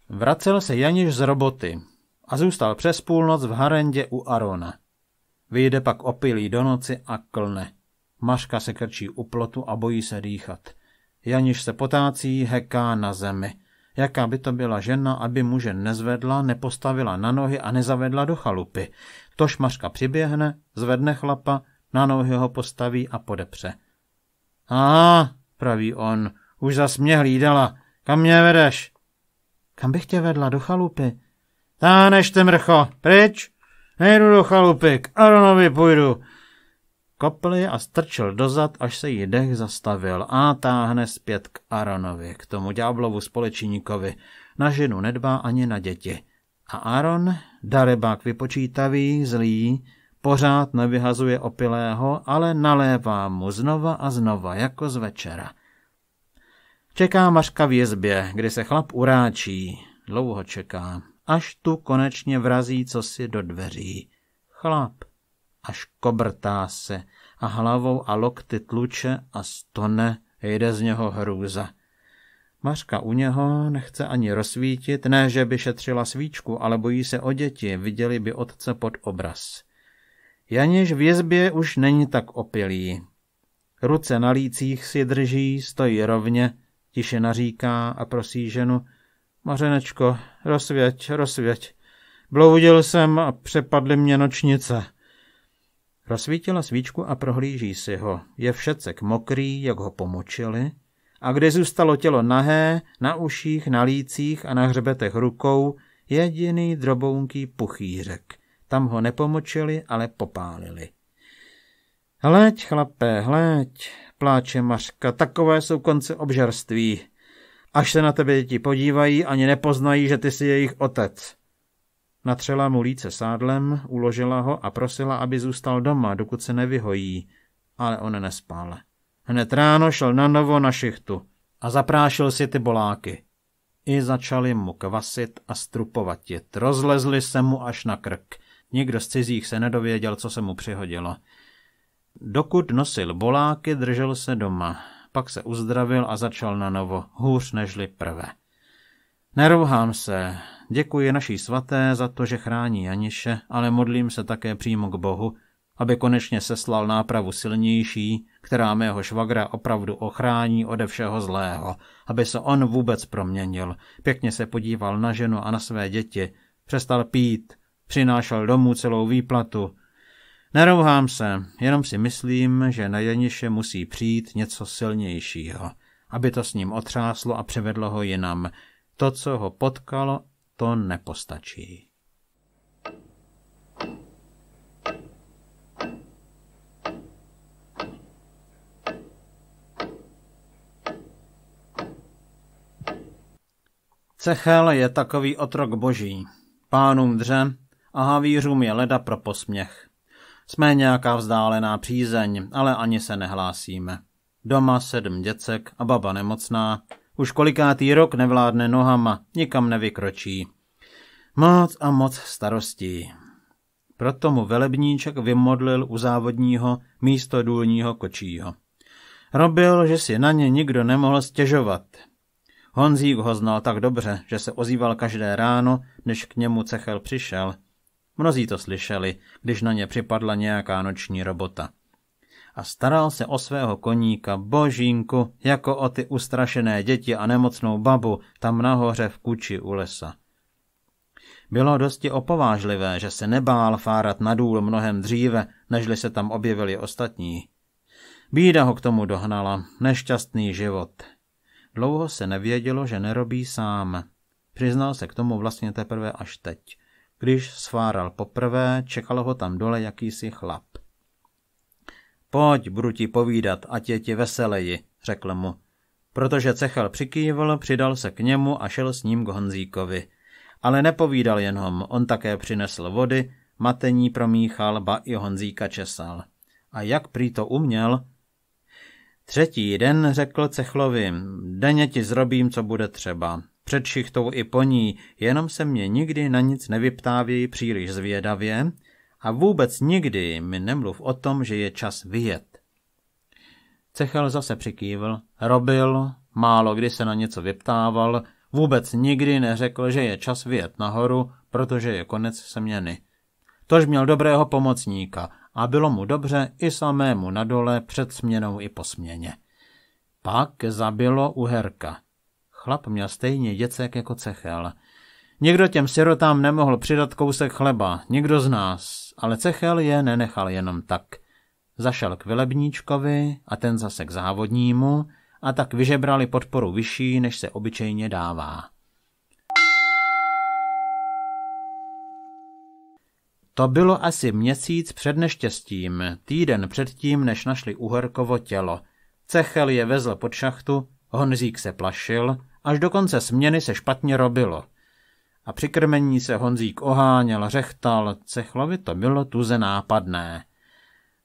Vracel se Janiš z roboty a zůstal přes půlnoc v harendě u Arona. Vyjde pak opilý do noci a klne. Maška se krčí u plotu a bojí se dýchat. Janiš se potácí, heká na zemi. Jaká by to byla žena, aby muže nezvedla, nepostavila na nohy a nezavedla do chalupy. Tož Maška přiběhne, zvedne chlapa, na nohy ho postaví a podepře. A, praví on, už zas mě hlídala, kam mě vedeš? Kam bych tě vedla, do chalupy? Táneš ten mrcho, pryč? Nejdu do chalupy, k Aronovi půjdu. Kopl a strčil dozad, až se jí dech zastavil a táhne zpět k Aronovi, k tomu ďáblovu společníkovi. Na ženu nedbá ani na děti. A Aron darebák vypočítavý, zlý, pořád nevyhazuje opilého, ale nalévá mu znova a znova, jako z večera. Čeká Mařka v jezbě, kdy se chlap uráčí. Dlouho čeká, až tu konečně vrazí cosi do dveří. Chlap, až kobrtá se a hlavou a lokty tluče a stone, jde z něho hrůza. Mařka u něho nechce ani rozsvítit, ne, že by šetřila svíčku, ale bojí se o děti, viděli by otce pod obraz. Janěž v jezbě už není tak opilý. Ruce na lících si drží, stojí rovně, Tiše naříká a prosí ženu, Mařenečko, rozsvěť, rozsvěť. Bloudil jsem a přepadly mě nočnice. Rozsvítila svíčku a prohlíží si ho. Je všecek mokrý, jak ho pomočili. A kde zůstalo tělo nahé, na uších, na lících a na hřbetech rukou, jediný drobounký puchýřek. Tam ho nepomočili, ale popálili. Hleď, chlape, hleď, pláče Mařka, takové jsou konce obžerství. Až se na tebe děti podívají, ani nepoznají, že ty jsi jejich otec. Natřela mu líce sádlem, uložila ho a prosila, aby zůstal doma, dokud se nevyhojí, ale on nespál. Hned ráno šel na novo na šichtu a zaprášil si ty boláky. I začali mu kvasit a strupovatit, Rozlezli se mu až na krk. Nikdo z cizích se nedověděl, co se mu přihodilo. Dokud nosil boláky, držel se doma. Pak se uzdravil a začal na novo, hůř nežli prve. Nerouhám se. Děkuji naší svaté za to, že chrání Janiše, ale modlím se také přímo k Bohu, aby konečně seslal nápravu silnější, která mého švagra opravdu ochrání ode všeho zlého, aby se on vůbec proměnil, pěkně se podíval na ženu a na své děti, přestal pít, přinášel domů celou výplatu, Nerouhám se, jenom si myslím, že na Janiše musí přijít něco silnějšího, aby to s ním otřáslo a převedlo ho jinam. To, co ho potkalo, to nepostačí. Cechel je takový otrok boží, pánům dře a havířům je leda pro posměch. Jsme nějaká vzdálená přízeň, ale ani se nehlásíme. Doma sedm děcek a baba nemocná. Už kolikátý rok nevládne nohama, nikam nevykročí. Moc a moc starostí. Proto mu velebníček vymodlil u závodního místo důlního kočího. Robil, že si na ně nikdo nemohl stěžovat. Honzík ho znal tak dobře, že se ozýval každé ráno, než k němu cechel přišel – Mnozí to slyšeli, když na ně připadla nějaká noční robota. A staral se o svého koníka, božínku, jako o ty ustrašené děti a nemocnou babu tam nahoře v kuči u lesa. Bylo dosti opovážlivé, že se nebál fárat na důl mnohem dříve, nežli se tam objevili ostatní. Bída ho k tomu dohnala, nešťastný život. Dlouho se nevědělo, že nerobí sám. Přiznal se k tomu vlastně teprve až teď. Když sváral poprvé, čekalo ho tam dole jakýsi chlap. Pojď, budu ti povídat, ať je ti veseleji, řekl mu. Protože cechel přikývl, přidal se k němu a šel s ním k Honzíkovi. Ale nepovídal jenom, on také přinesl vody, matení promíchal, ba i Honzíka česal. A jak prý to uměl? Třetí den řekl cechlovi, denně ti zrobím, co bude třeba před šichtou i po ní, jenom se mě nikdy na nic nevyptávějí příliš zvědavě a vůbec nikdy mi nemluv o tom, že je čas vyjet. Cechel zase přikývl, robil, málo kdy se na něco vyptával, vůbec nikdy neřekl, že je čas vyjet nahoru, protože je konec seměny. Tož měl dobrého pomocníka a bylo mu dobře i samému nadole před směnou i po směně. Pak zabilo uherka. Chlap měl stejně děcek jako cechel. Nikdo těm sirotám nemohl přidat kousek chleba, nikdo z nás, ale cechel je nenechal jenom tak. Zašel k vylebníčkovi a ten zase k závodnímu a tak vyžebrali podporu vyšší, než se obyčejně dává. To bylo asi měsíc před neštěstím, týden předtím, než našli Uhorkovo tělo. Cechel je vezl pod šachtu, Honzík se plašil Až do konce směny se špatně robilo. A při krmení se Honzík oháněl, řechtal, cechlovi to bylo tuze nápadné.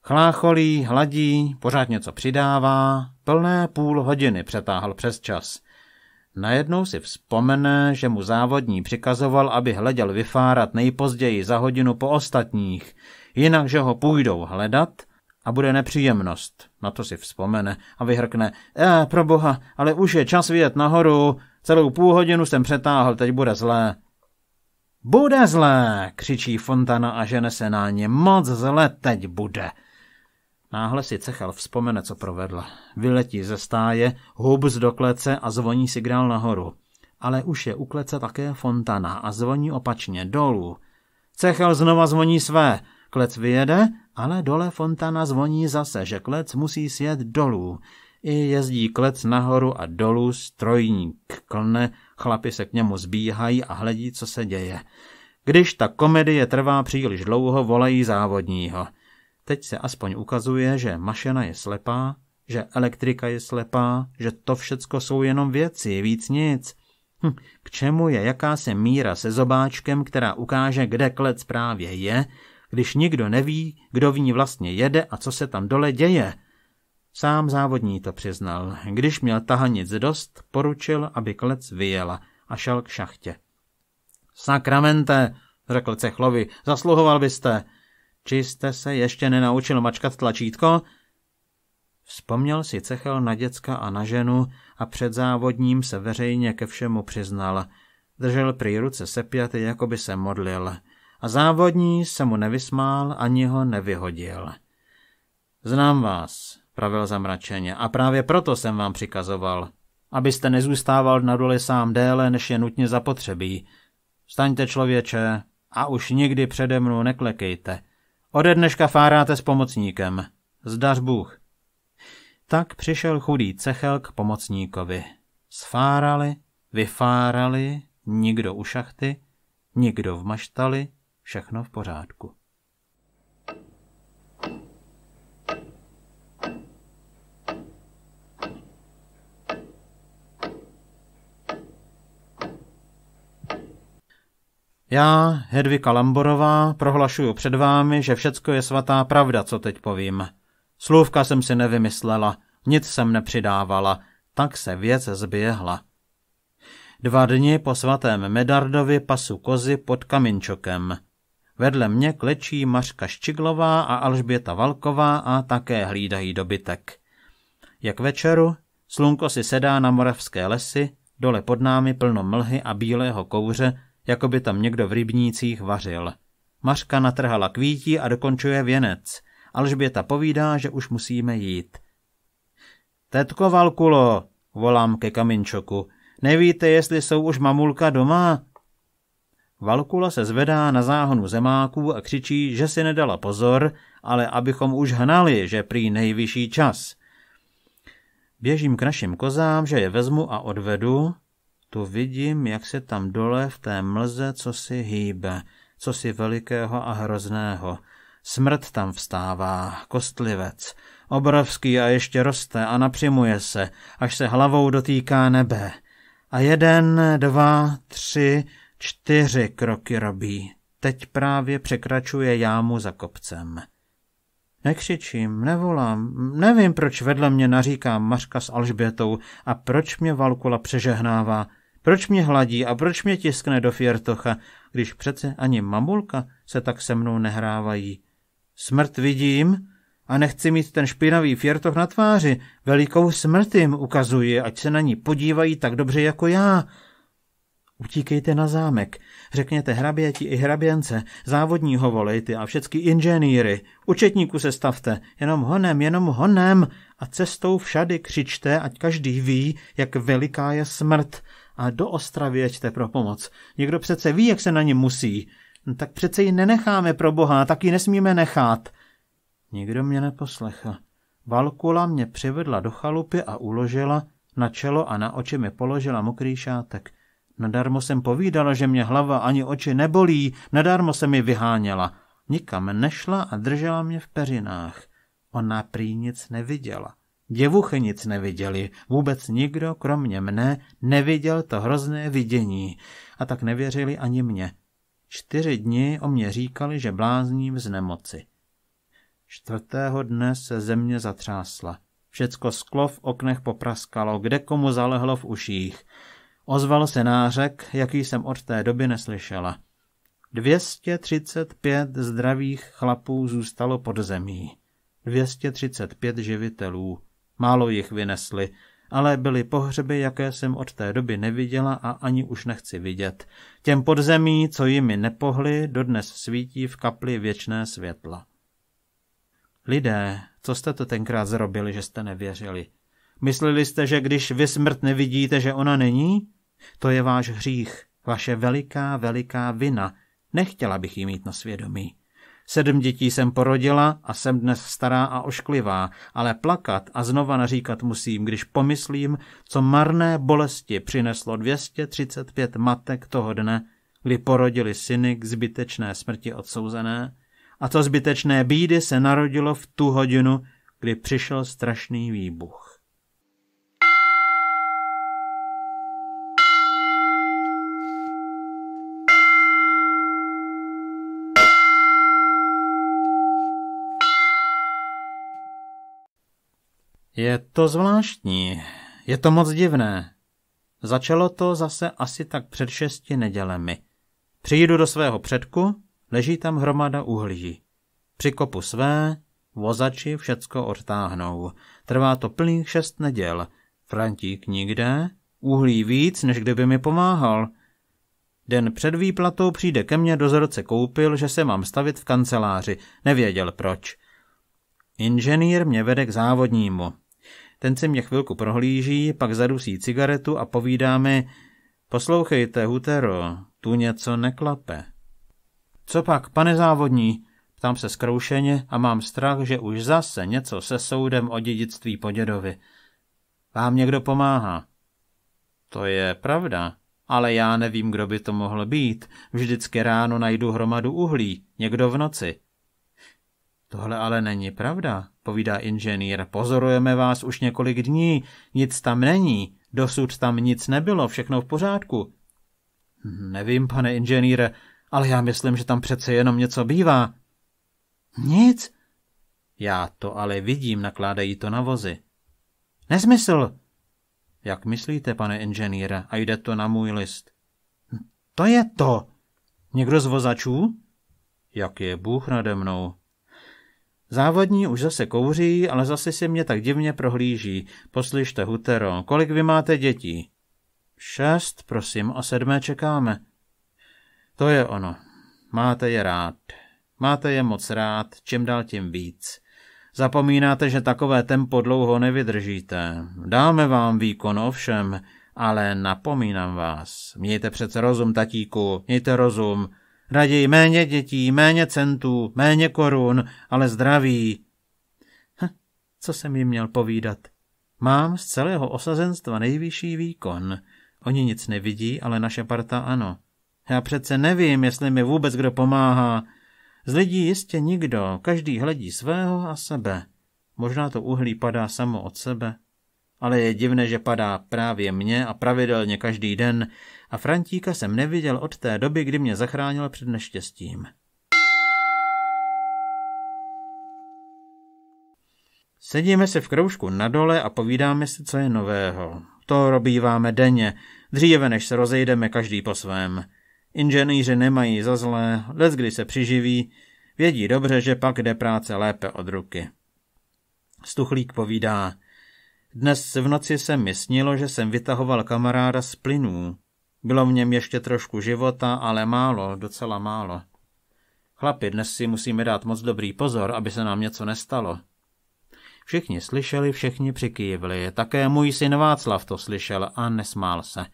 Chlácholí, hladí, pořád něco přidává, plné půl hodiny přetáhl přes čas. Najednou si vzpomene, že mu závodní přikazoval, aby hleděl vyfárat nejpozději za hodinu po ostatních, jinak že ho půjdou hledat – a bude nepříjemnost. Na to si vzpomene a vyhrkne, E, pro boha, ale už je čas vyjet nahoru, celou půl hodinu jsem přetáhl, teď bude zlé. Bude zlé, křičí Fontana a žene se na ně, moc zlé teď bude. Náhle si Cechal vzpomene, co provedl. Vyletí ze stáje, hub z doklece a zvoní signál nahoru. Ale už je u klece také Fontana a zvoní opačně, dolů. Cechal znova zvoní své, Klec vyjede, ale dole fontana zvoní zase, že klec musí sjet dolů. I jezdí klec nahoru a dolů, strojník klne, chlapi se k němu zbíhají a hledí, co se děje. Když ta komedie trvá příliš dlouho, volají závodního. Teď se aspoň ukazuje, že mašena je slepá, že elektrika je slepá, že to všecko jsou jenom věci, víc nic. Hm, k čemu je jakási míra se zobáčkem, která ukáže, kde klec právě je, když nikdo neví, kdo v ní vlastně jede a co se tam dole děje. Sám závodní to přiznal. Když měl tahanic dost, poručil, aby klec vyjela a šel k šachtě. Sakramente, řekl Cechlovi, zasluhoval byste. Či jste se ještě nenaučil mačkat tlačítko? Vzpomněl si Cechel na děcka a na ženu a před závodním se veřejně ke všemu přiznal. Držel prý ruce sepjaty, jako by se modlil a závodní se mu nevysmál ani ho nevyhodil. Znám vás, pravil zamračeně, a právě proto jsem vám přikazoval, abyste nezůstával na doli sám déle, než je nutně zapotřebí. Staňte člověče a už nikdy přede mnou neklekejte. Ode dneška fáráte s pomocníkem. Zdař Bůh. Tak přišel chudý cechel k pomocníkovi. Sfárali, vyfárali, nikdo u šachty, nikdo v maštali, Všechno v pořádku. Já, Hedvika Lamborová, prohlašuju před vámi, že všecko je svatá pravda, co teď povím. Slůvka jsem si nevymyslela, nic jsem nepřidávala, tak se věc zběhla. Dva dny po svatém Medardovi pasu kozy pod Kaminčokem. Vedle mě klečí Mařka Ščiglová a Alžběta Valková a také hlídají dobytek. Jak večeru, slunko si sedá na moravské lesy, dole pod námi plno mlhy a bílého kouře, jako by tam někdo v rybnících vařil. Mařka natrhala kvítí a dokončuje věnec. Alžběta povídá, že už musíme jít. Tetko Valkulo, volám ke kaminčoku, nevíte, jestli jsou už mamulka doma? Valkula se zvedá na záhonu zemáků a křičí, že si nedala pozor, ale abychom už hnali, že prý nejvyšší čas. Běžím k našim kozám, že je vezmu a odvedu. Tu vidím, jak se tam dole v té mlze co si hýbe, co si velikého a hrozného. Smrt tam vstává, kostlivec, obrovský a ještě roste a napřimuje se, až se hlavou dotýká nebe. A jeden, dva, tři, Čtyři kroky robí. Teď právě překračuje jámu za kopcem. Nekřičím, nevolám, nevím, proč vedle mě naříká Mařka s Alžbětou a proč mě Valkula přežehnává, proč mě hladí a proč mě tiskne do fiertocha, když přece ani mamulka se tak se mnou nehrávají. Smrt vidím a nechci mít ten špinavý fiertoch na tváři, velikou smrt jim ukazuji, ať se na ní podívají tak dobře jako já, Utíkejte na zámek, řekněte hraběti i hraběnce, závodního volejty a všecky inženýry. Učetníku se stavte, jenom honem, jenom honem a cestou všady křičte, ať každý ví, jak veliká je smrt a do Ostravy jeďte pro pomoc. Někdo přece ví, jak se na ně musí. No, tak přece ji nenecháme pro boha, tak ji nesmíme nechat. Nikdo mě neposlechl. Valkula mě přivedla do chalupy a uložila, na čelo a na oči mi položila mokrý šátek – Nadarmo jsem povídala, že mě hlava ani oči nebolí, nadarmo se mi vyháněla. Nikam nešla a držela mě v peřinách. Ona prý nic neviděla. Děvuchy nic neviděli, vůbec nikdo, kromě mne, neviděl to hrozné vidění a tak nevěřili ani mě. Čtyři dny o mě říkali, že blázním z nemoci. Čtvrtého dne se země zatřásla. Všecko sklo v oknech popraskalo, kde komu zalehlo v uších. Ozval se nářek, jaký jsem od té doby neslyšela. 235 zdravých chlapů zůstalo pod zemí. 235 živitelů. Málo jich vynesli, ale byly pohřeby, jaké jsem od té doby neviděla a ani už nechci vidět. Těm podzemí, co jimi nepohli, dodnes svítí v kapli věčné světla. Lidé, co jste to tenkrát zrobili, že jste nevěřili? Mysleli jste, že když vy smrt nevidíte, že ona není? To je váš hřích, vaše veliká, veliká vina. Nechtěla bych ji mít na svědomí. Sedm dětí jsem porodila a jsem dnes stará a ošklivá, ale plakat a znova naříkat musím, když pomyslím, co marné bolesti přineslo 235 matek toho dne, kdy porodili syny k zbytečné smrti odsouzené, a co zbytečné bídy se narodilo v tu hodinu, kdy přišel strašný výbuch. Je to zvláštní, je to moc divné. Začalo to zase asi tak před šesti nedělemi. Přijdu do svého předku, leží tam hromada uhlí. kopu své, vozači všecko odtáhnou. Trvá to plných šest neděl. Frantík nikde, uhlí víc, než kdyby mi pomáhal. Den před výplatou přijde ke mně dozorce koupil, že se mám stavit v kanceláři. Nevěděl proč. Inženýr mě vede k závodnímu. Ten si mě chvilku prohlíží, pak zadusí cigaretu a povídá mi, poslouchejte, Hutero, tu něco neklape. Co pak, pane závodní? Ptám se zkroušeně a mám strach, že už zase něco se soudem o dědictví po dědovi. Vám někdo pomáhá. To je pravda, ale já nevím, kdo by to mohl být. Vždycky ráno najdu hromadu uhlí, někdo v noci. Tohle ale není pravda, povídá inženýr. Pozorujeme vás už několik dní, nic tam není, dosud tam nic nebylo, všechno v pořádku. Nevím, pane inženýre, ale já myslím, že tam přece jenom něco bývá. Nic? Já to ale vidím, nakládají to na vozy. Nezmysl. Jak myslíte, pane inženýre, a jde to na můj list? To je to! Někdo z vozačů? Jak je Bůh nade mnou? Závodní už zase kouří, ale zase si mě tak divně prohlíží. Poslyšte, hutero, kolik vy máte dětí? Šest, prosím, a sedmé čekáme. To je ono. Máte je rád. Máte je moc rád, čím dál tím víc. Zapomínáte, že takové tempo dlouho nevydržíte. Dáme vám výkon, ovšem, ale napomínám vás. Mějte přece rozum, tatíku, mějte rozum. Raději méně dětí, méně centů, méně korun, ale zdraví. Hm, co jsem jim měl povídat? Mám z celého osazenstva nejvyšší výkon. Oni nic nevidí, ale naše parta ano. Já přece nevím, jestli mi vůbec kdo pomáhá. Z lidí jistě nikdo, každý hledí svého a sebe. Možná to uhlí padá samo od sebe ale je divné, že padá právě mě a pravidelně každý den a Frantíka jsem neviděl od té doby, kdy mě zachránil před neštěstím. Sedíme se v kroužku na dole a povídáme si, co je nového. To robíváme denně, dříve než se rozejdeme každý po svém. Inženýři nemají za zlé, les kdy se přiživí, vědí dobře, že pak jde práce lépe od ruky. Stuchlík povídá, dnes v noci se mi snilo, že jsem vytahoval kamaráda z plynů. Bylo v něm ještě trošku života, ale málo, docela málo. Chlapi, dnes si musíme dát moc dobrý pozor, aby se nám něco nestalo. Všichni slyšeli, všichni přikývli. Také můj syn Václav to slyšel a nesmál se.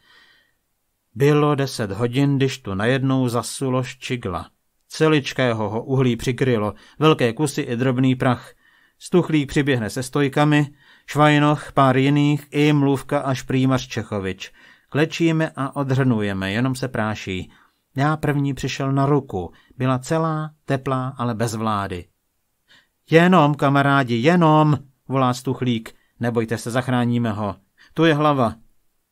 Bylo deset hodin, když tu najednou zasulo ščigla. Celičkého ho uhlí přikrylo, velké kusy i drobný prach. Stuchlík přiběhne se stojkami, Švajnoch, pár jiných i mluvka až prýmař Čechovič. Klečíme a odhrnujeme, jenom se práší. Já první přišel na ruku. Byla celá, teplá, ale bez vlády. Jenom, kamarádi, jenom, volá Stuchlík. Nebojte se, zachráníme ho. Tu je hlava.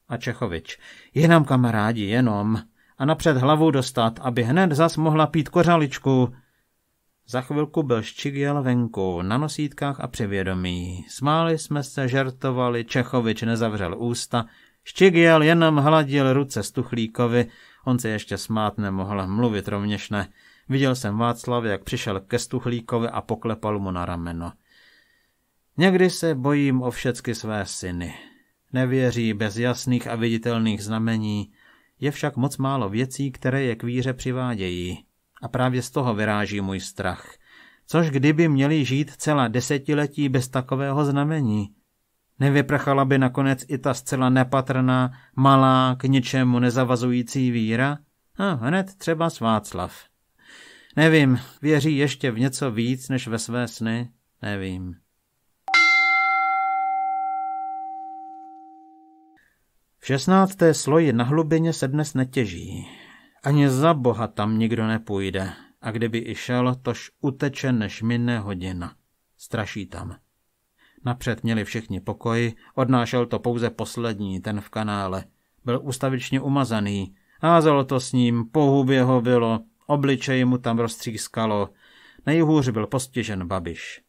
A Čechovič. Jenom, kamarádi, jenom. A napřed hlavu dostat, aby hned zas mohla pít kořaličku. Za chvilku byl Ščigiel venku, na nosítkách a přivědomí. Smáli jsme se, žertovali, Čechovič nezavřel ústa. Ščigiel jenom hladil ruce Stuchlíkovi, on se ještě smát nemohl, mluvit rovněž ne. Viděl jsem Václav, jak přišel ke Stuchlíkovi a poklepal mu na rameno. Někdy se bojím o všecky své syny. Nevěří bez jasných a viditelných znamení, je však moc málo věcí, které je k víře přivádějí. A právě z toho vyráží můj strach. Což kdyby měli žít celá desetiletí bez takového znamení? Nevyprchala by nakonec i ta zcela nepatrná, malá, k ničemu nezavazující víra? A hned třeba Sváclav. Nevím, věří ještě v něco víc než ve své sny? Nevím. V šestnácté sloji na hlubině se dnes netěží. Ani za boha tam nikdo nepůjde. A kdyby i šel, tož uteče než minne hodina. Straší tam. Napřed měli všichni pokoji, odnášel to pouze poslední, ten v kanále. Byl ustavičně umazaný, házelo to s ním, pohub jeho bylo, obličej mu tam roztřískalo. Nejhůř byl postižen Babiš.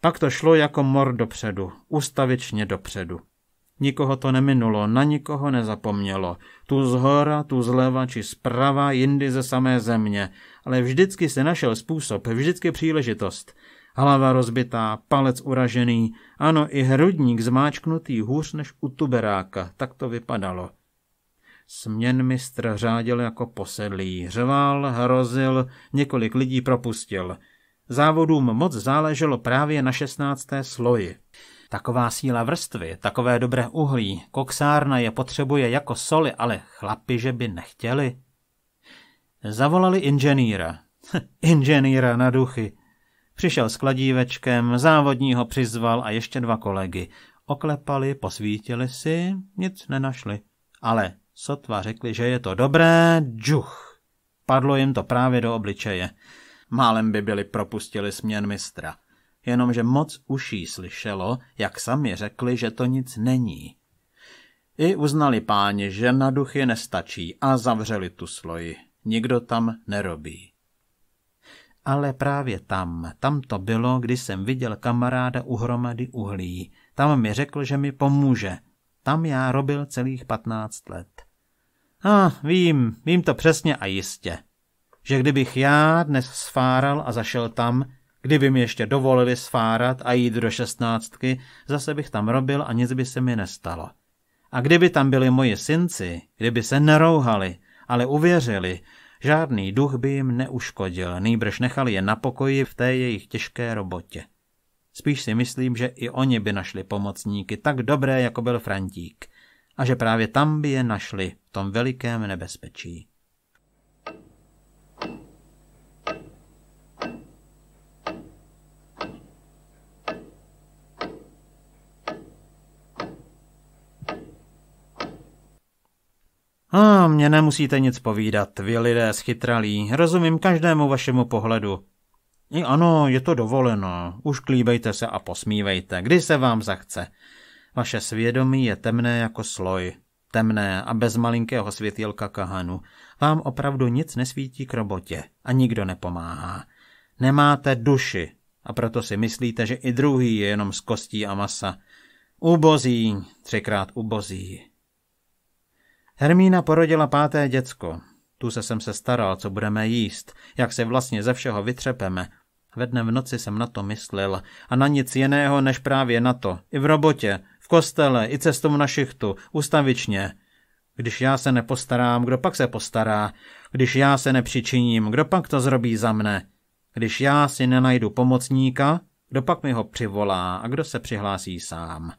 Pak to šlo jako mor dopředu, ustavičně dopředu. Nikoho to neminulo, na nikoho nezapomnělo. Tu zhora, tu zleva či zprava, jindy ze samé země. Ale vždycky se našel způsob, vždycky příležitost. Hlava rozbitá, palec uražený, ano i hrudník zmáčknutý hůř než u tuberáka, tak to vypadalo. Směn mistr řádil jako posedlý, řval, hrozil, několik lidí propustil. Závodům moc záleželo právě na šestnácté sloji. Taková síla vrstvy, takové dobré uhlí, koksárna je potřebuje jako soli, ale chlapi, že by nechtěli. Zavolali inženýra. Hm, inženýra na duchy. Přišel s kladívečkem, závodní ho přizval a ještě dva kolegy. Oklepali, posvítili si, nic nenašli. Ale sotva řekli, že je to dobré, džuch. Padlo jim to právě do obličeje. Málem by byli propustili směn mistra jenomže moc uší slyšelo, jak sami řekli, že to nic není. I uznali páni, že na duchy nestačí a zavřeli tu sloji. Nikdo tam nerobí. Ale právě tam, tam to bylo, kdy jsem viděl kamaráda u hromady uhlí. Tam mi řekl, že mi pomůže. Tam já robil celých patnáct let. A ah, vím, vím to přesně a jistě. Že kdybych já dnes sfáral a zašel tam, Kdyby mi ještě dovolili sfárat a jít do šestnáctky, zase bych tam robil a nic by se mi nestalo. A kdyby tam byli moji synci, kdyby se nerouhali, ale uvěřili, žádný duch by jim neuškodil, nejbrž nechali je na pokoji v té jejich těžké robotě. Spíš si myslím, že i oni by našli pomocníky tak dobré, jako byl Frantík, a že právě tam by je našli v tom velikém nebezpečí. A oh, mě nemusíte nic povídat, vy lidé schytralí, rozumím každému vašemu pohledu. I ano, je to dovoleno, už klíbejte se a posmívejte, kdy se vám zachce. Vaše svědomí je temné jako sloj, temné a bez malinkého světílka kahanu. Vám opravdu nic nesvítí k robotě a nikdo nepomáhá. Nemáte duši a proto si myslíte, že i druhý je jenom z kostí a masa. Ubozí, třikrát ubozí. Hermína porodila páté děcko. Tu se jsem se staral, co budeme jíst, jak se vlastně ze všeho vytřepeme. Ve dne v noci jsem na to myslel a na nic jiného než právě na to. I v robotě, v kostele, i cestou na šichtu, ustavičně. Když já se nepostarám, kdo pak se postará? Když já se nepřičiním, kdo pak to zrobí za mne? Když já si nenajdu pomocníka, kdo pak mi ho přivolá a kdo se přihlásí sám?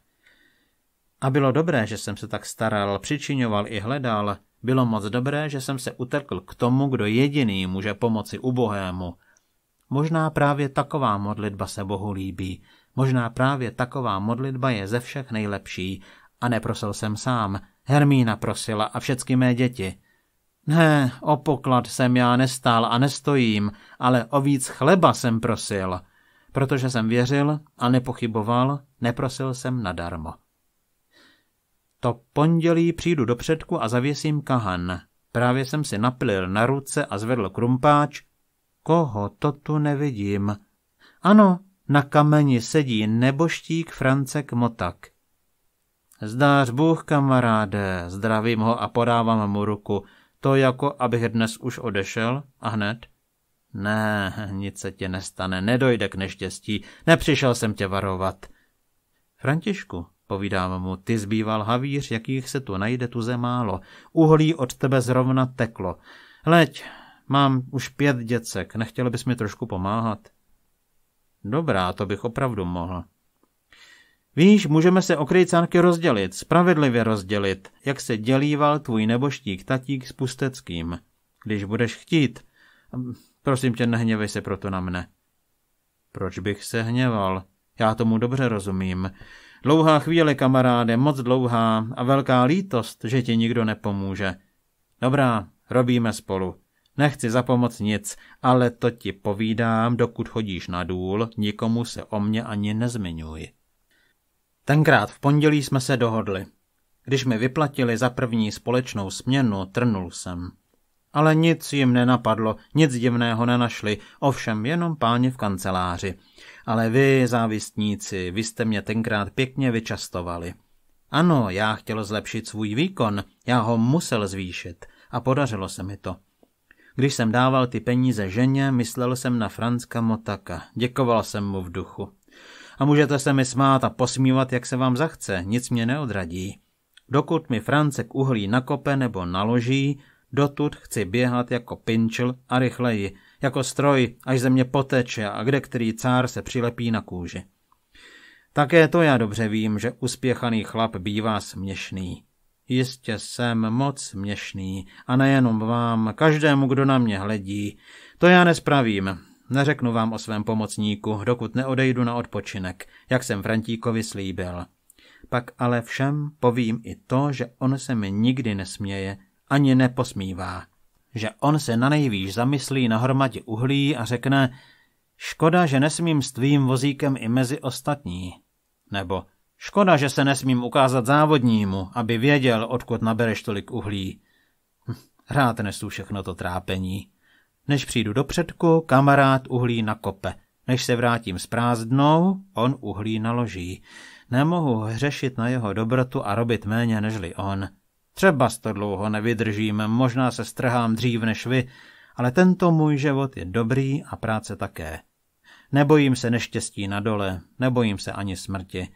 A bylo dobré, že jsem se tak staral, přičiňoval i hledal. Bylo moc dobré, že jsem se utekl k tomu, kdo jediný může pomoci ubohému. Možná právě taková modlitba se Bohu líbí. Možná právě taková modlitba je ze všech nejlepší. A neprosil jsem sám. Hermína prosila a všechny mé děti. Ne, o poklad jsem já nestál a nestojím, ale o víc chleba jsem prosil. Protože jsem věřil a nepochyboval, neprosil jsem nadarmo. To pondělí přijdu do předku a zavěsím kahan. Právě jsem si napilil na ruce a zvedl krumpáč. Koho to tu nevidím? Ano, na kameni sedí neboštík Francek Motak. Zdář Bůh, kamaráde, zdravím ho a podávám mu ruku. To jako, abych dnes už odešel a hned. Ne, nic se ti nestane, nedojde k neštěstí, nepřišel jsem tě varovat. Františku, Povídám mu, ty zbýval havíř, jakých se tu najde tuze málo. Uhlí od tebe zrovna teklo. Leď, mám už pět děcek, nechtěl bys mi trošku pomáhat? Dobrá, to bych opravdu mohl. Víš, můžeme se o rozdělit, spravedlivě rozdělit, jak se dělíval tvůj neboštík tatík s Pusteckým. Když budeš chtít, mm, prosím tě, nehněvej se proto na mne. Proč bych se hněval? Já tomu dobře rozumím. Dlouhá chvíle, kamaráde, moc dlouhá a velká lítost, že ti nikdo nepomůže. Dobrá, robíme spolu. Nechci za pomoc nic, ale to ti povídám, dokud chodíš na důl, nikomu se o mě ani nezmiňuj. Tenkrát v pondělí jsme se dohodli. Když mi vyplatili za první společnou směnu, trnul jsem ale nic jim nenapadlo, nic divného nenašli, ovšem jenom páni v kanceláři. Ale vy, závistníci, vy jste mě tenkrát pěkně vyčastovali. Ano, já chtěl zlepšit svůj výkon, já ho musel zvýšit a podařilo se mi to. Když jsem dával ty peníze ženě, myslel jsem na Franska Motaka, děkoval jsem mu v duchu. A můžete se mi smát a posmívat, jak se vám zachce, nic mě neodradí. Dokud mi Francek uhlí nakope nebo naloží, Dotud chci běhat jako pinčl a rychleji, jako stroj, až ze mě poteče a kde který cár se přilepí na kůži. Také to já dobře vím, že uspěchaný chlap bývá směšný. Jistě jsem moc směšný a nejenom vám, každému, kdo na mě hledí. To já nespravím. Neřeknu vám o svém pomocníku, dokud neodejdu na odpočinek, jak jsem Frantíkovi slíbil. Pak ale všem povím i to, že on se mi nikdy nesměje, ani neposmívá, že on se na nejvýš zamyslí na hromadě uhlí a řekne škoda, že nesmím s tvým vozíkem i mezi ostatní, nebo škoda, že se nesmím ukázat závodnímu, aby věděl, odkud nabereš tolik uhlí. Hm, rád nesu všechno to trápení. Než přijdu do předku, kamarád uhlí na kope. Než se vrátím s prázdnou, on uhlí naloží. Nemohu hřešit na jeho dobrotu a robit méně nežli on. Třeba to dlouho nevydržím, možná se strhám dřív než vy, ale tento můj život je dobrý a práce také. Nebojím se neštěstí na dole, nebojím se ani smrti.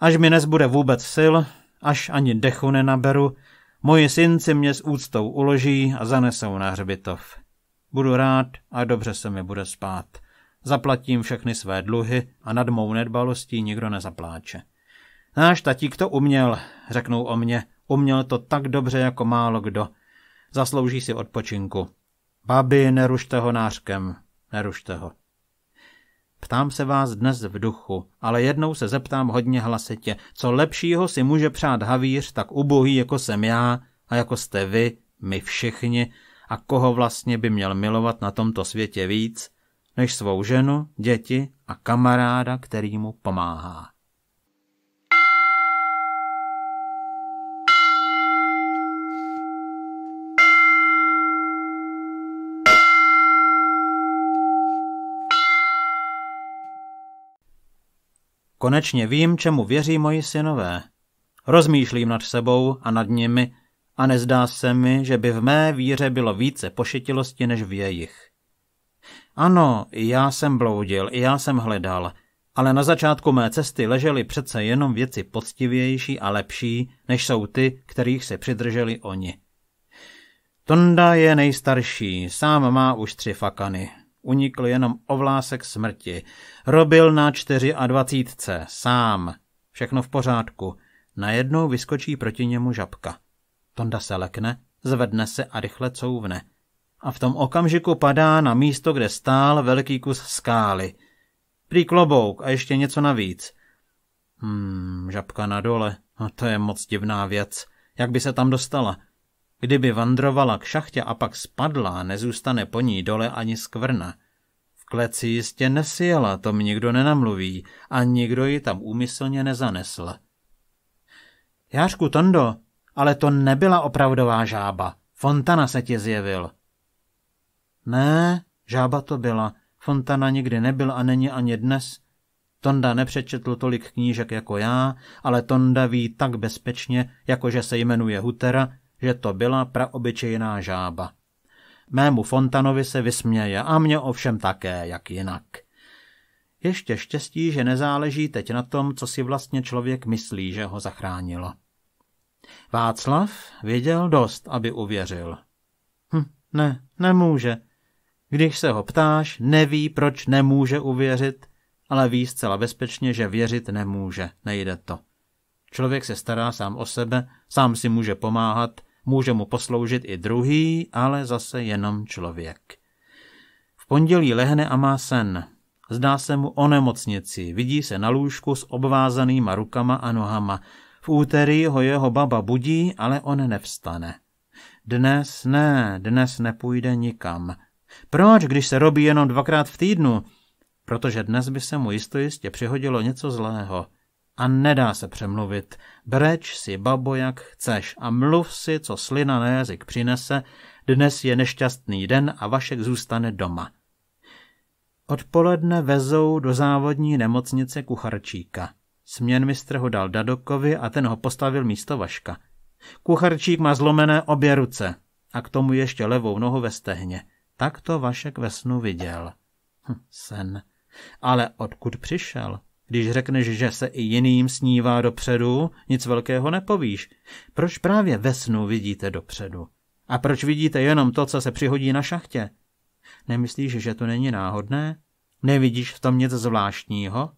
Až mi nezbude vůbec sil, až ani dechu nenaberu, moji synci mě s úctou uloží a zanesou na hřbitov. Budu rád a dobře se mi bude spát. Zaplatím všechny své dluhy a nad mou nedbalostí nikdo nezapláče. Náš tatík to uměl, řeknou o mně, Uměl to tak dobře jako málo kdo. Zaslouží si odpočinku. Babi, nerušte ho nářkem. Nerušte ho. Ptám se vás dnes v duchu, ale jednou se zeptám hodně hlasitě, co lepšího si může přát havíř tak ubohý, jako jsem já a jako jste vy, my všichni, a koho vlastně by měl milovat na tomto světě víc, než svou ženu, děti a kamaráda, který mu pomáhá. Konečně vím, čemu věří moji synové. Rozmýšlím nad sebou a nad nimi a nezdá se mi, že by v mé víře bylo více pošetilosti než v jejich. Ano, i já jsem bloudil, i já jsem hledal, ale na začátku mé cesty ležely přece jenom věci poctivější a lepší, než jsou ty, kterých se přidrželi oni. Tonda je nejstarší, sám má už tři fakany unikl jenom ovlásek smrti. Robil na čtyři a dvacítce, sám. Všechno v pořádku. Najednou vyskočí proti němu žabka. Tonda se lekne, zvedne se a rychle couvne. A v tom okamžiku padá na místo, kde stál velký kus skály. Prý klobouk a ještě něco navíc. Hmm, žabka na dole, no to je moc divná věc. Jak by se tam dostala? Kdyby vandrovala k šachtě a pak spadla, nezůstane po ní dole ani skvrna. V kleci jistě to tom nikdo nenamluví a nikdo ji tam úmyslně nezanesl. Jářku Tondo, ale to nebyla opravdová žába. Fontana se ti zjevil. Ne, žába to byla. Fontana nikdy nebyl a není ani dnes. Tonda nepřečetl tolik knížek jako já, ale Tonda ví tak bezpečně, jako že se jmenuje Hutera, že to byla praobyčejná žába. Mému Fontanovi se vysměje a mě ovšem také, jak jinak. Ještě štěstí, že nezáleží teď na tom, co si vlastně člověk myslí, že ho zachránilo. Václav věděl dost, aby uvěřil. Hm, ne, nemůže. Když se ho ptáš, neví, proč nemůže uvěřit, ale ví zcela bezpečně, že věřit nemůže, nejde to. Člověk se stará sám o sebe, sám si může pomáhat, může mu posloužit i druhý, ale zase jenom člověk. V pondělí lehne a má sen. Zdá se mu o nemocnici, vidí se na lůžku s obvázanýma rukama a nohama. V úterý ho jeho baba budí, ale on nevstane. Dnes ne, dnes nepůjde nikam. Proč, když se robí jenom dvakrát v týdnu? Protože dnes by se mu jistě přihodilo něco zlého a nedá se přemluvit. Breč si, babo, jak chceš a mluv si, co slina na jazyk přinese, dnes je nešťastný den a Vašek zůstane doma. Odpoledne vezou do závodní nemocnice kucharčíka. mistr ho dal Dadokovi a ten ho postavil místo Vaška. Kucharčík má zlomené obě ruce a k tomu ještě levou nohu ve stehně. Tak to Vašek ve snu viděl. Hm, sen. Ale odkud přišel? Když řekneš, že se i jiným snívá dopředu, nic velkého nepovíš. Proč právě ve snu vidíte dopředu? A proč vidíte jenom to, co se přihodí na šachtě? Nemyslíš, že to není náhodné? Nevidíš v tom nic zvláštního?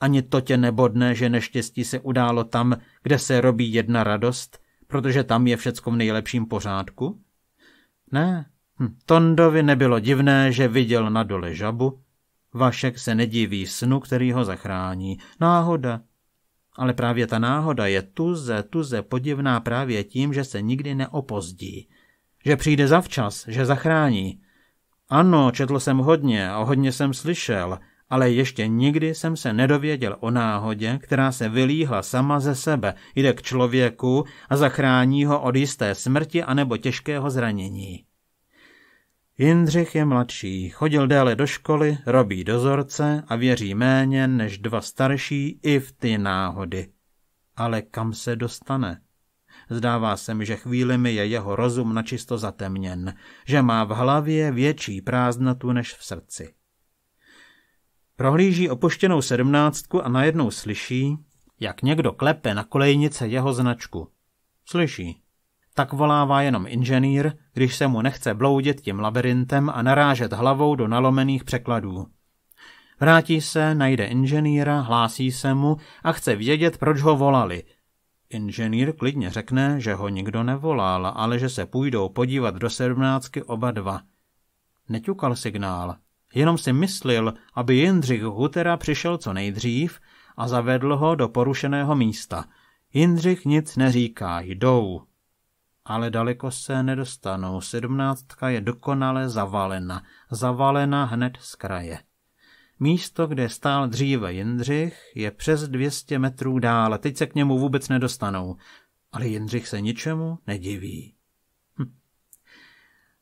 Ani to tě nebodne, že neštěstí se událo tam, kde se robí jedna radost, protože tam je všecko v nejlepším pořádku? Ne, hm, Tondovi nebylo divné, že viděl na dole žabu, Vašek se nediví snu, který ho zachrání. Náhoda. Ale právě ta náhoda je tuze, tuze podivná právě tím, že se nikdy neopozdí. Že přijde zavčas, že zachrání. Ano, četl jsem hodně a hodně jsem slyšel, ale ještě nikdy jsem se nedověděl o náhodě, která se vylíhla sama ze sebe, jde k člověku a zachrání ho od jisté smrti anebo těžkého zranění. Jindřich je mladší, chodil déle do školy, robí dozorce a věří méně než dva starší i v ty náhody. Ale kam se dostane? Zdává se mi, že chvílemi je jeho rozum načisto zatemněn, že má v hlavě větší prázdnotu než v srdci. Prohlíží opuštěnou sedmnáctku a najednou slyší, jak někdo klepe na kolejnice jeho značku. Slyší, tak volává jenom inženýr, když se mu nechce bloudit tím labirintem a narážet hlavou do nalomených překladů. Vrátí se, najde inženýra, hlásí se mu a chce vědět, proč ho volali. Inženýr klidně řekne, že ho nikdo nevolal, ale že se půjdou podívat do sedmnáctky oba dva. Neťukal signál, jenom si myslil, aby Jindřich Hutera přišel co nejdřív a zavedl ho do porušeného místa. Jindřich nic neříká, jdou ale daleko se nedostanou. Sedmnáctka je dokonale zavalena, zavalena hned z kraje. Místo, kde stál dříve Jindřich, je přes 200 metrů dál, teď se k němu vůbec nedostanou, ale Jindřich se ničemu nediví. Hm.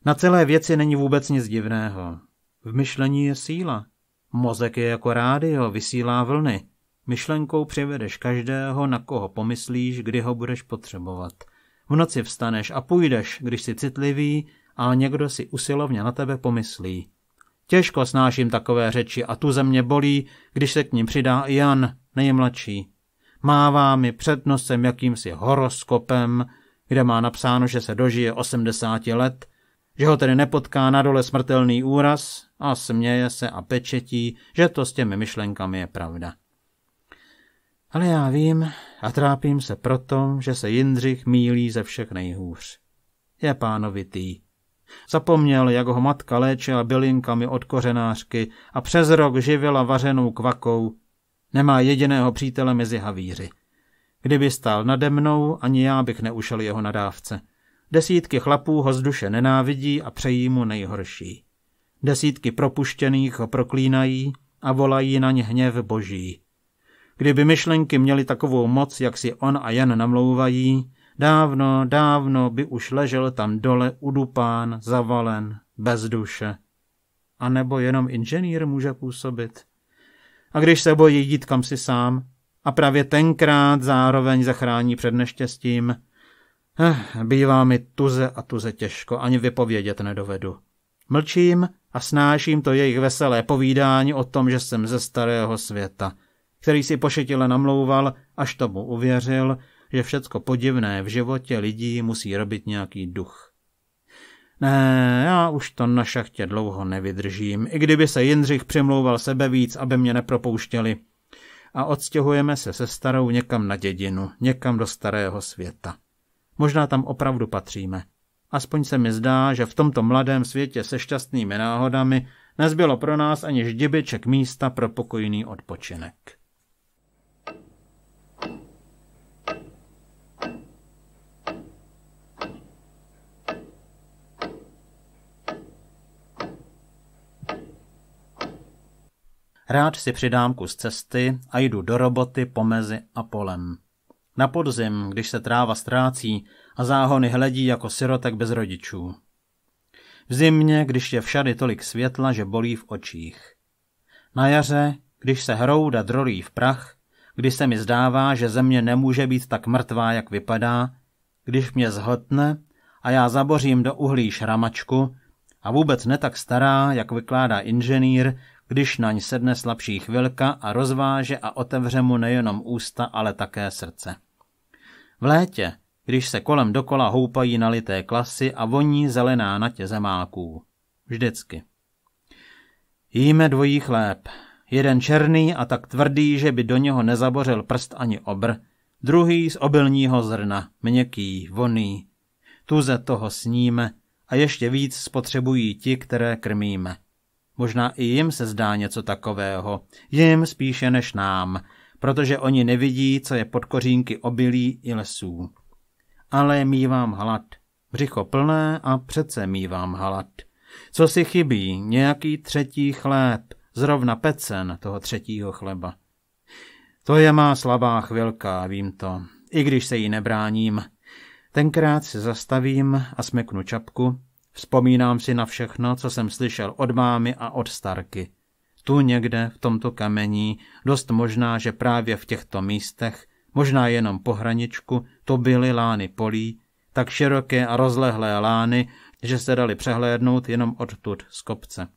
Na celé věci není vůbec nic divného. V myšlení je síla. Mozek je jako rádio, vysílá vlny. Myšlenkou přivedeš každého, na koho pomyslíš, kdy ho budeš potřebovat – v noci vstaneš a půjdeš, když jsi citlivý, a někdo si usilovně na tebe pomyslí. Těžko snáším takové řeči a tu země bolí, když se k ním přidá i Jan, nejmladší. Mává mi před nosem jakýmsi horoskopem, kde má napsáno, že se dožije 80 let, že ho tedy nepotká na dole smrtelný úraz a směje se a pečetí, že to s těmi myšlenkami je pravda. Ale já vím a trápím se proto, že se Jindřich mílí ze všech nejhůř. Je pánovitý. Zapomněl, jak ho matka léčila bylinkami od kořenářky a přes rok živila vařenou kvakou. Nemá jediného přítele mezi havíři. Kdyby stál nade mnou, ani já bych neušel jeho nadávce. Desítky chlapů ho z duše nenávidí a přejí mu nejhorší. Desítky propuštěných ho proklínají a volají na ně hněv boží. Kdyby myšlenky měly takovou moc, jak si on a Jan namlouvají, dávno, dávno by už ležel tam dole udupán, zavalen, bez duše. A nebo jenom inženýr může působit. A když se bojí jít kam si sám, a právě tenkrát zároveň zachrání před neštěstím, eh, bývá mi tuze a tuze těžko, ani vypovědět nedovedu. Mlčím a snáším to jejich veselé povídání o tom, že jsem ze starého světa – který si pošetile namlouval, až tomu uvěřil, že všecko podivné v životě lidí musí robit nějaký duch. Ne, já už to na šachtě dlouho nevydržím, i kdyby se Jindřich přimlouval sebe víc, aby mě nepropouštěli. A odstěhujeme se se starou někam na dědinu, někam do starého světa. Možná tam opravdu patříme. Aspoň se mi zdá, že v tomto mladém světě se šťastnými náhodami nezbylo pro nás ani ždibeček místa pro pokojný odpočinek. Rád si přidám kus cesty a jdu do roboty po mezi a polem. Na podzim, když se tráva ztrácí a záhony hledí jako sirotek bez rodičů. V zimě, když je všady tolik světla, že bolí v očích. Na jaře, když se hrouda drolí v prach, když se mi zdává, že země nemůže být tak mrtvá, jak vypadá, když mě zhltne a já zabořím do uhlí šramačku a vůbec ne tak stará, jak vykládá inženýr, když naň sedne slabší chvilka a rozváže a otevře mu nejenom ústa, ale také srdce. V létě, když se kolem dokola houpají nalité klasy a voní zelená natě zemáků. Vždycky. Jíme dvojí chléb. Jeden černý a tak tvrdý, že by do něho nezabořil prst ani obr, druhý z obilního zrna, měkký, voný. Tuze toho sníme a ještě víc spotřebují ti, které krmíme. Možná i jim se zdá něco takového. Jim spíše než nám, protože oni nevidí, co je pod kořínky obilí i lesů. Ale mívám hlad. Břicho plné a přece mívám hlad. Co si chybí? Nějaký třetí chléb. Zrovna pecen toho třetího chleba. To je má slabá chvilka, vím to. I když se jí nebráním. Tenkrát se zastavím a smeknu čapku, Vzpomínám si na všechno, co jsem slyšel od mámy a od starky. Tu někde, v tomto kamení, dost možná, že právě v těchto místech, možná jenom po hraničku, to byly lány polí, tak široké a rozlehlé lány, že se dali přehlédnout jenom odtud z kopce.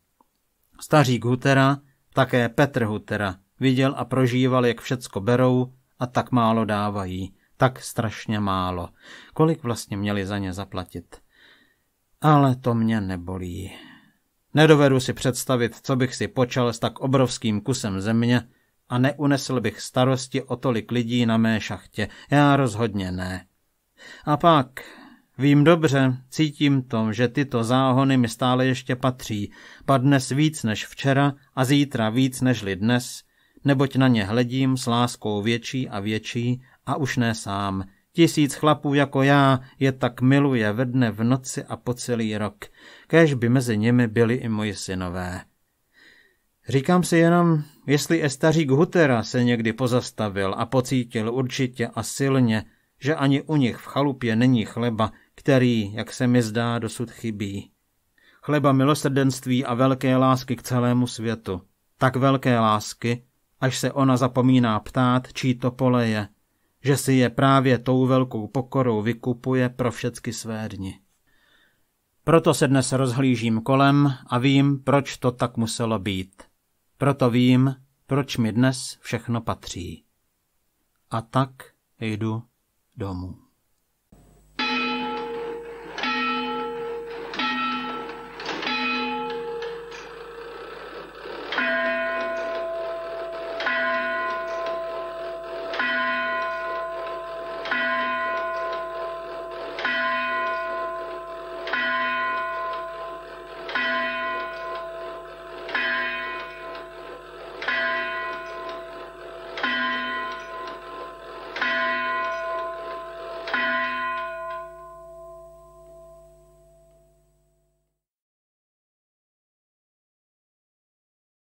Staří Gutera, také Petr Hutera, viděl a prožíval, jak všecko berou a tak málo dávají. Tak strašně málo. Kolik vlastně měli za ně zaplatit? Ale to mě nebolí. Nedovedu si představit, co bych si počal s tak obrovským kusem země a neunesl bych starosti o tolik lidí na mé šachtě. Já rozhodně ne. A pak, vím dobře, cítím to, že tyto záhony mi stále ještě patří. Padnes víc než včera a zítra víc nežli dnes, neboť na ně hledím s láskou větší a větší a už ne sám – Tisíc chlapů jako já je tak miluje ve dne v noci a po celý rok. Kéž by mezi nimi byli i moji synové. Říkám si jenom, jestli estařík Hutera se někdy pozastavil a pocítil určitě a silně, že ani u nich v chalupě není chleba, který, jak se mi zdá, dosud chybí. Chleba milosrdenství a velké lásky k celému světu. Tak velké lásky, až se ona zapomíná ptát, čí to pole je – že si je právě tou velkou pokorou vykupuje pro všecky své dny. Proto se dnes rozhlížím kolem a vím, proč to tak muselo být. Proto vím, proč mi dnes všechno patří. A tak jdu domů.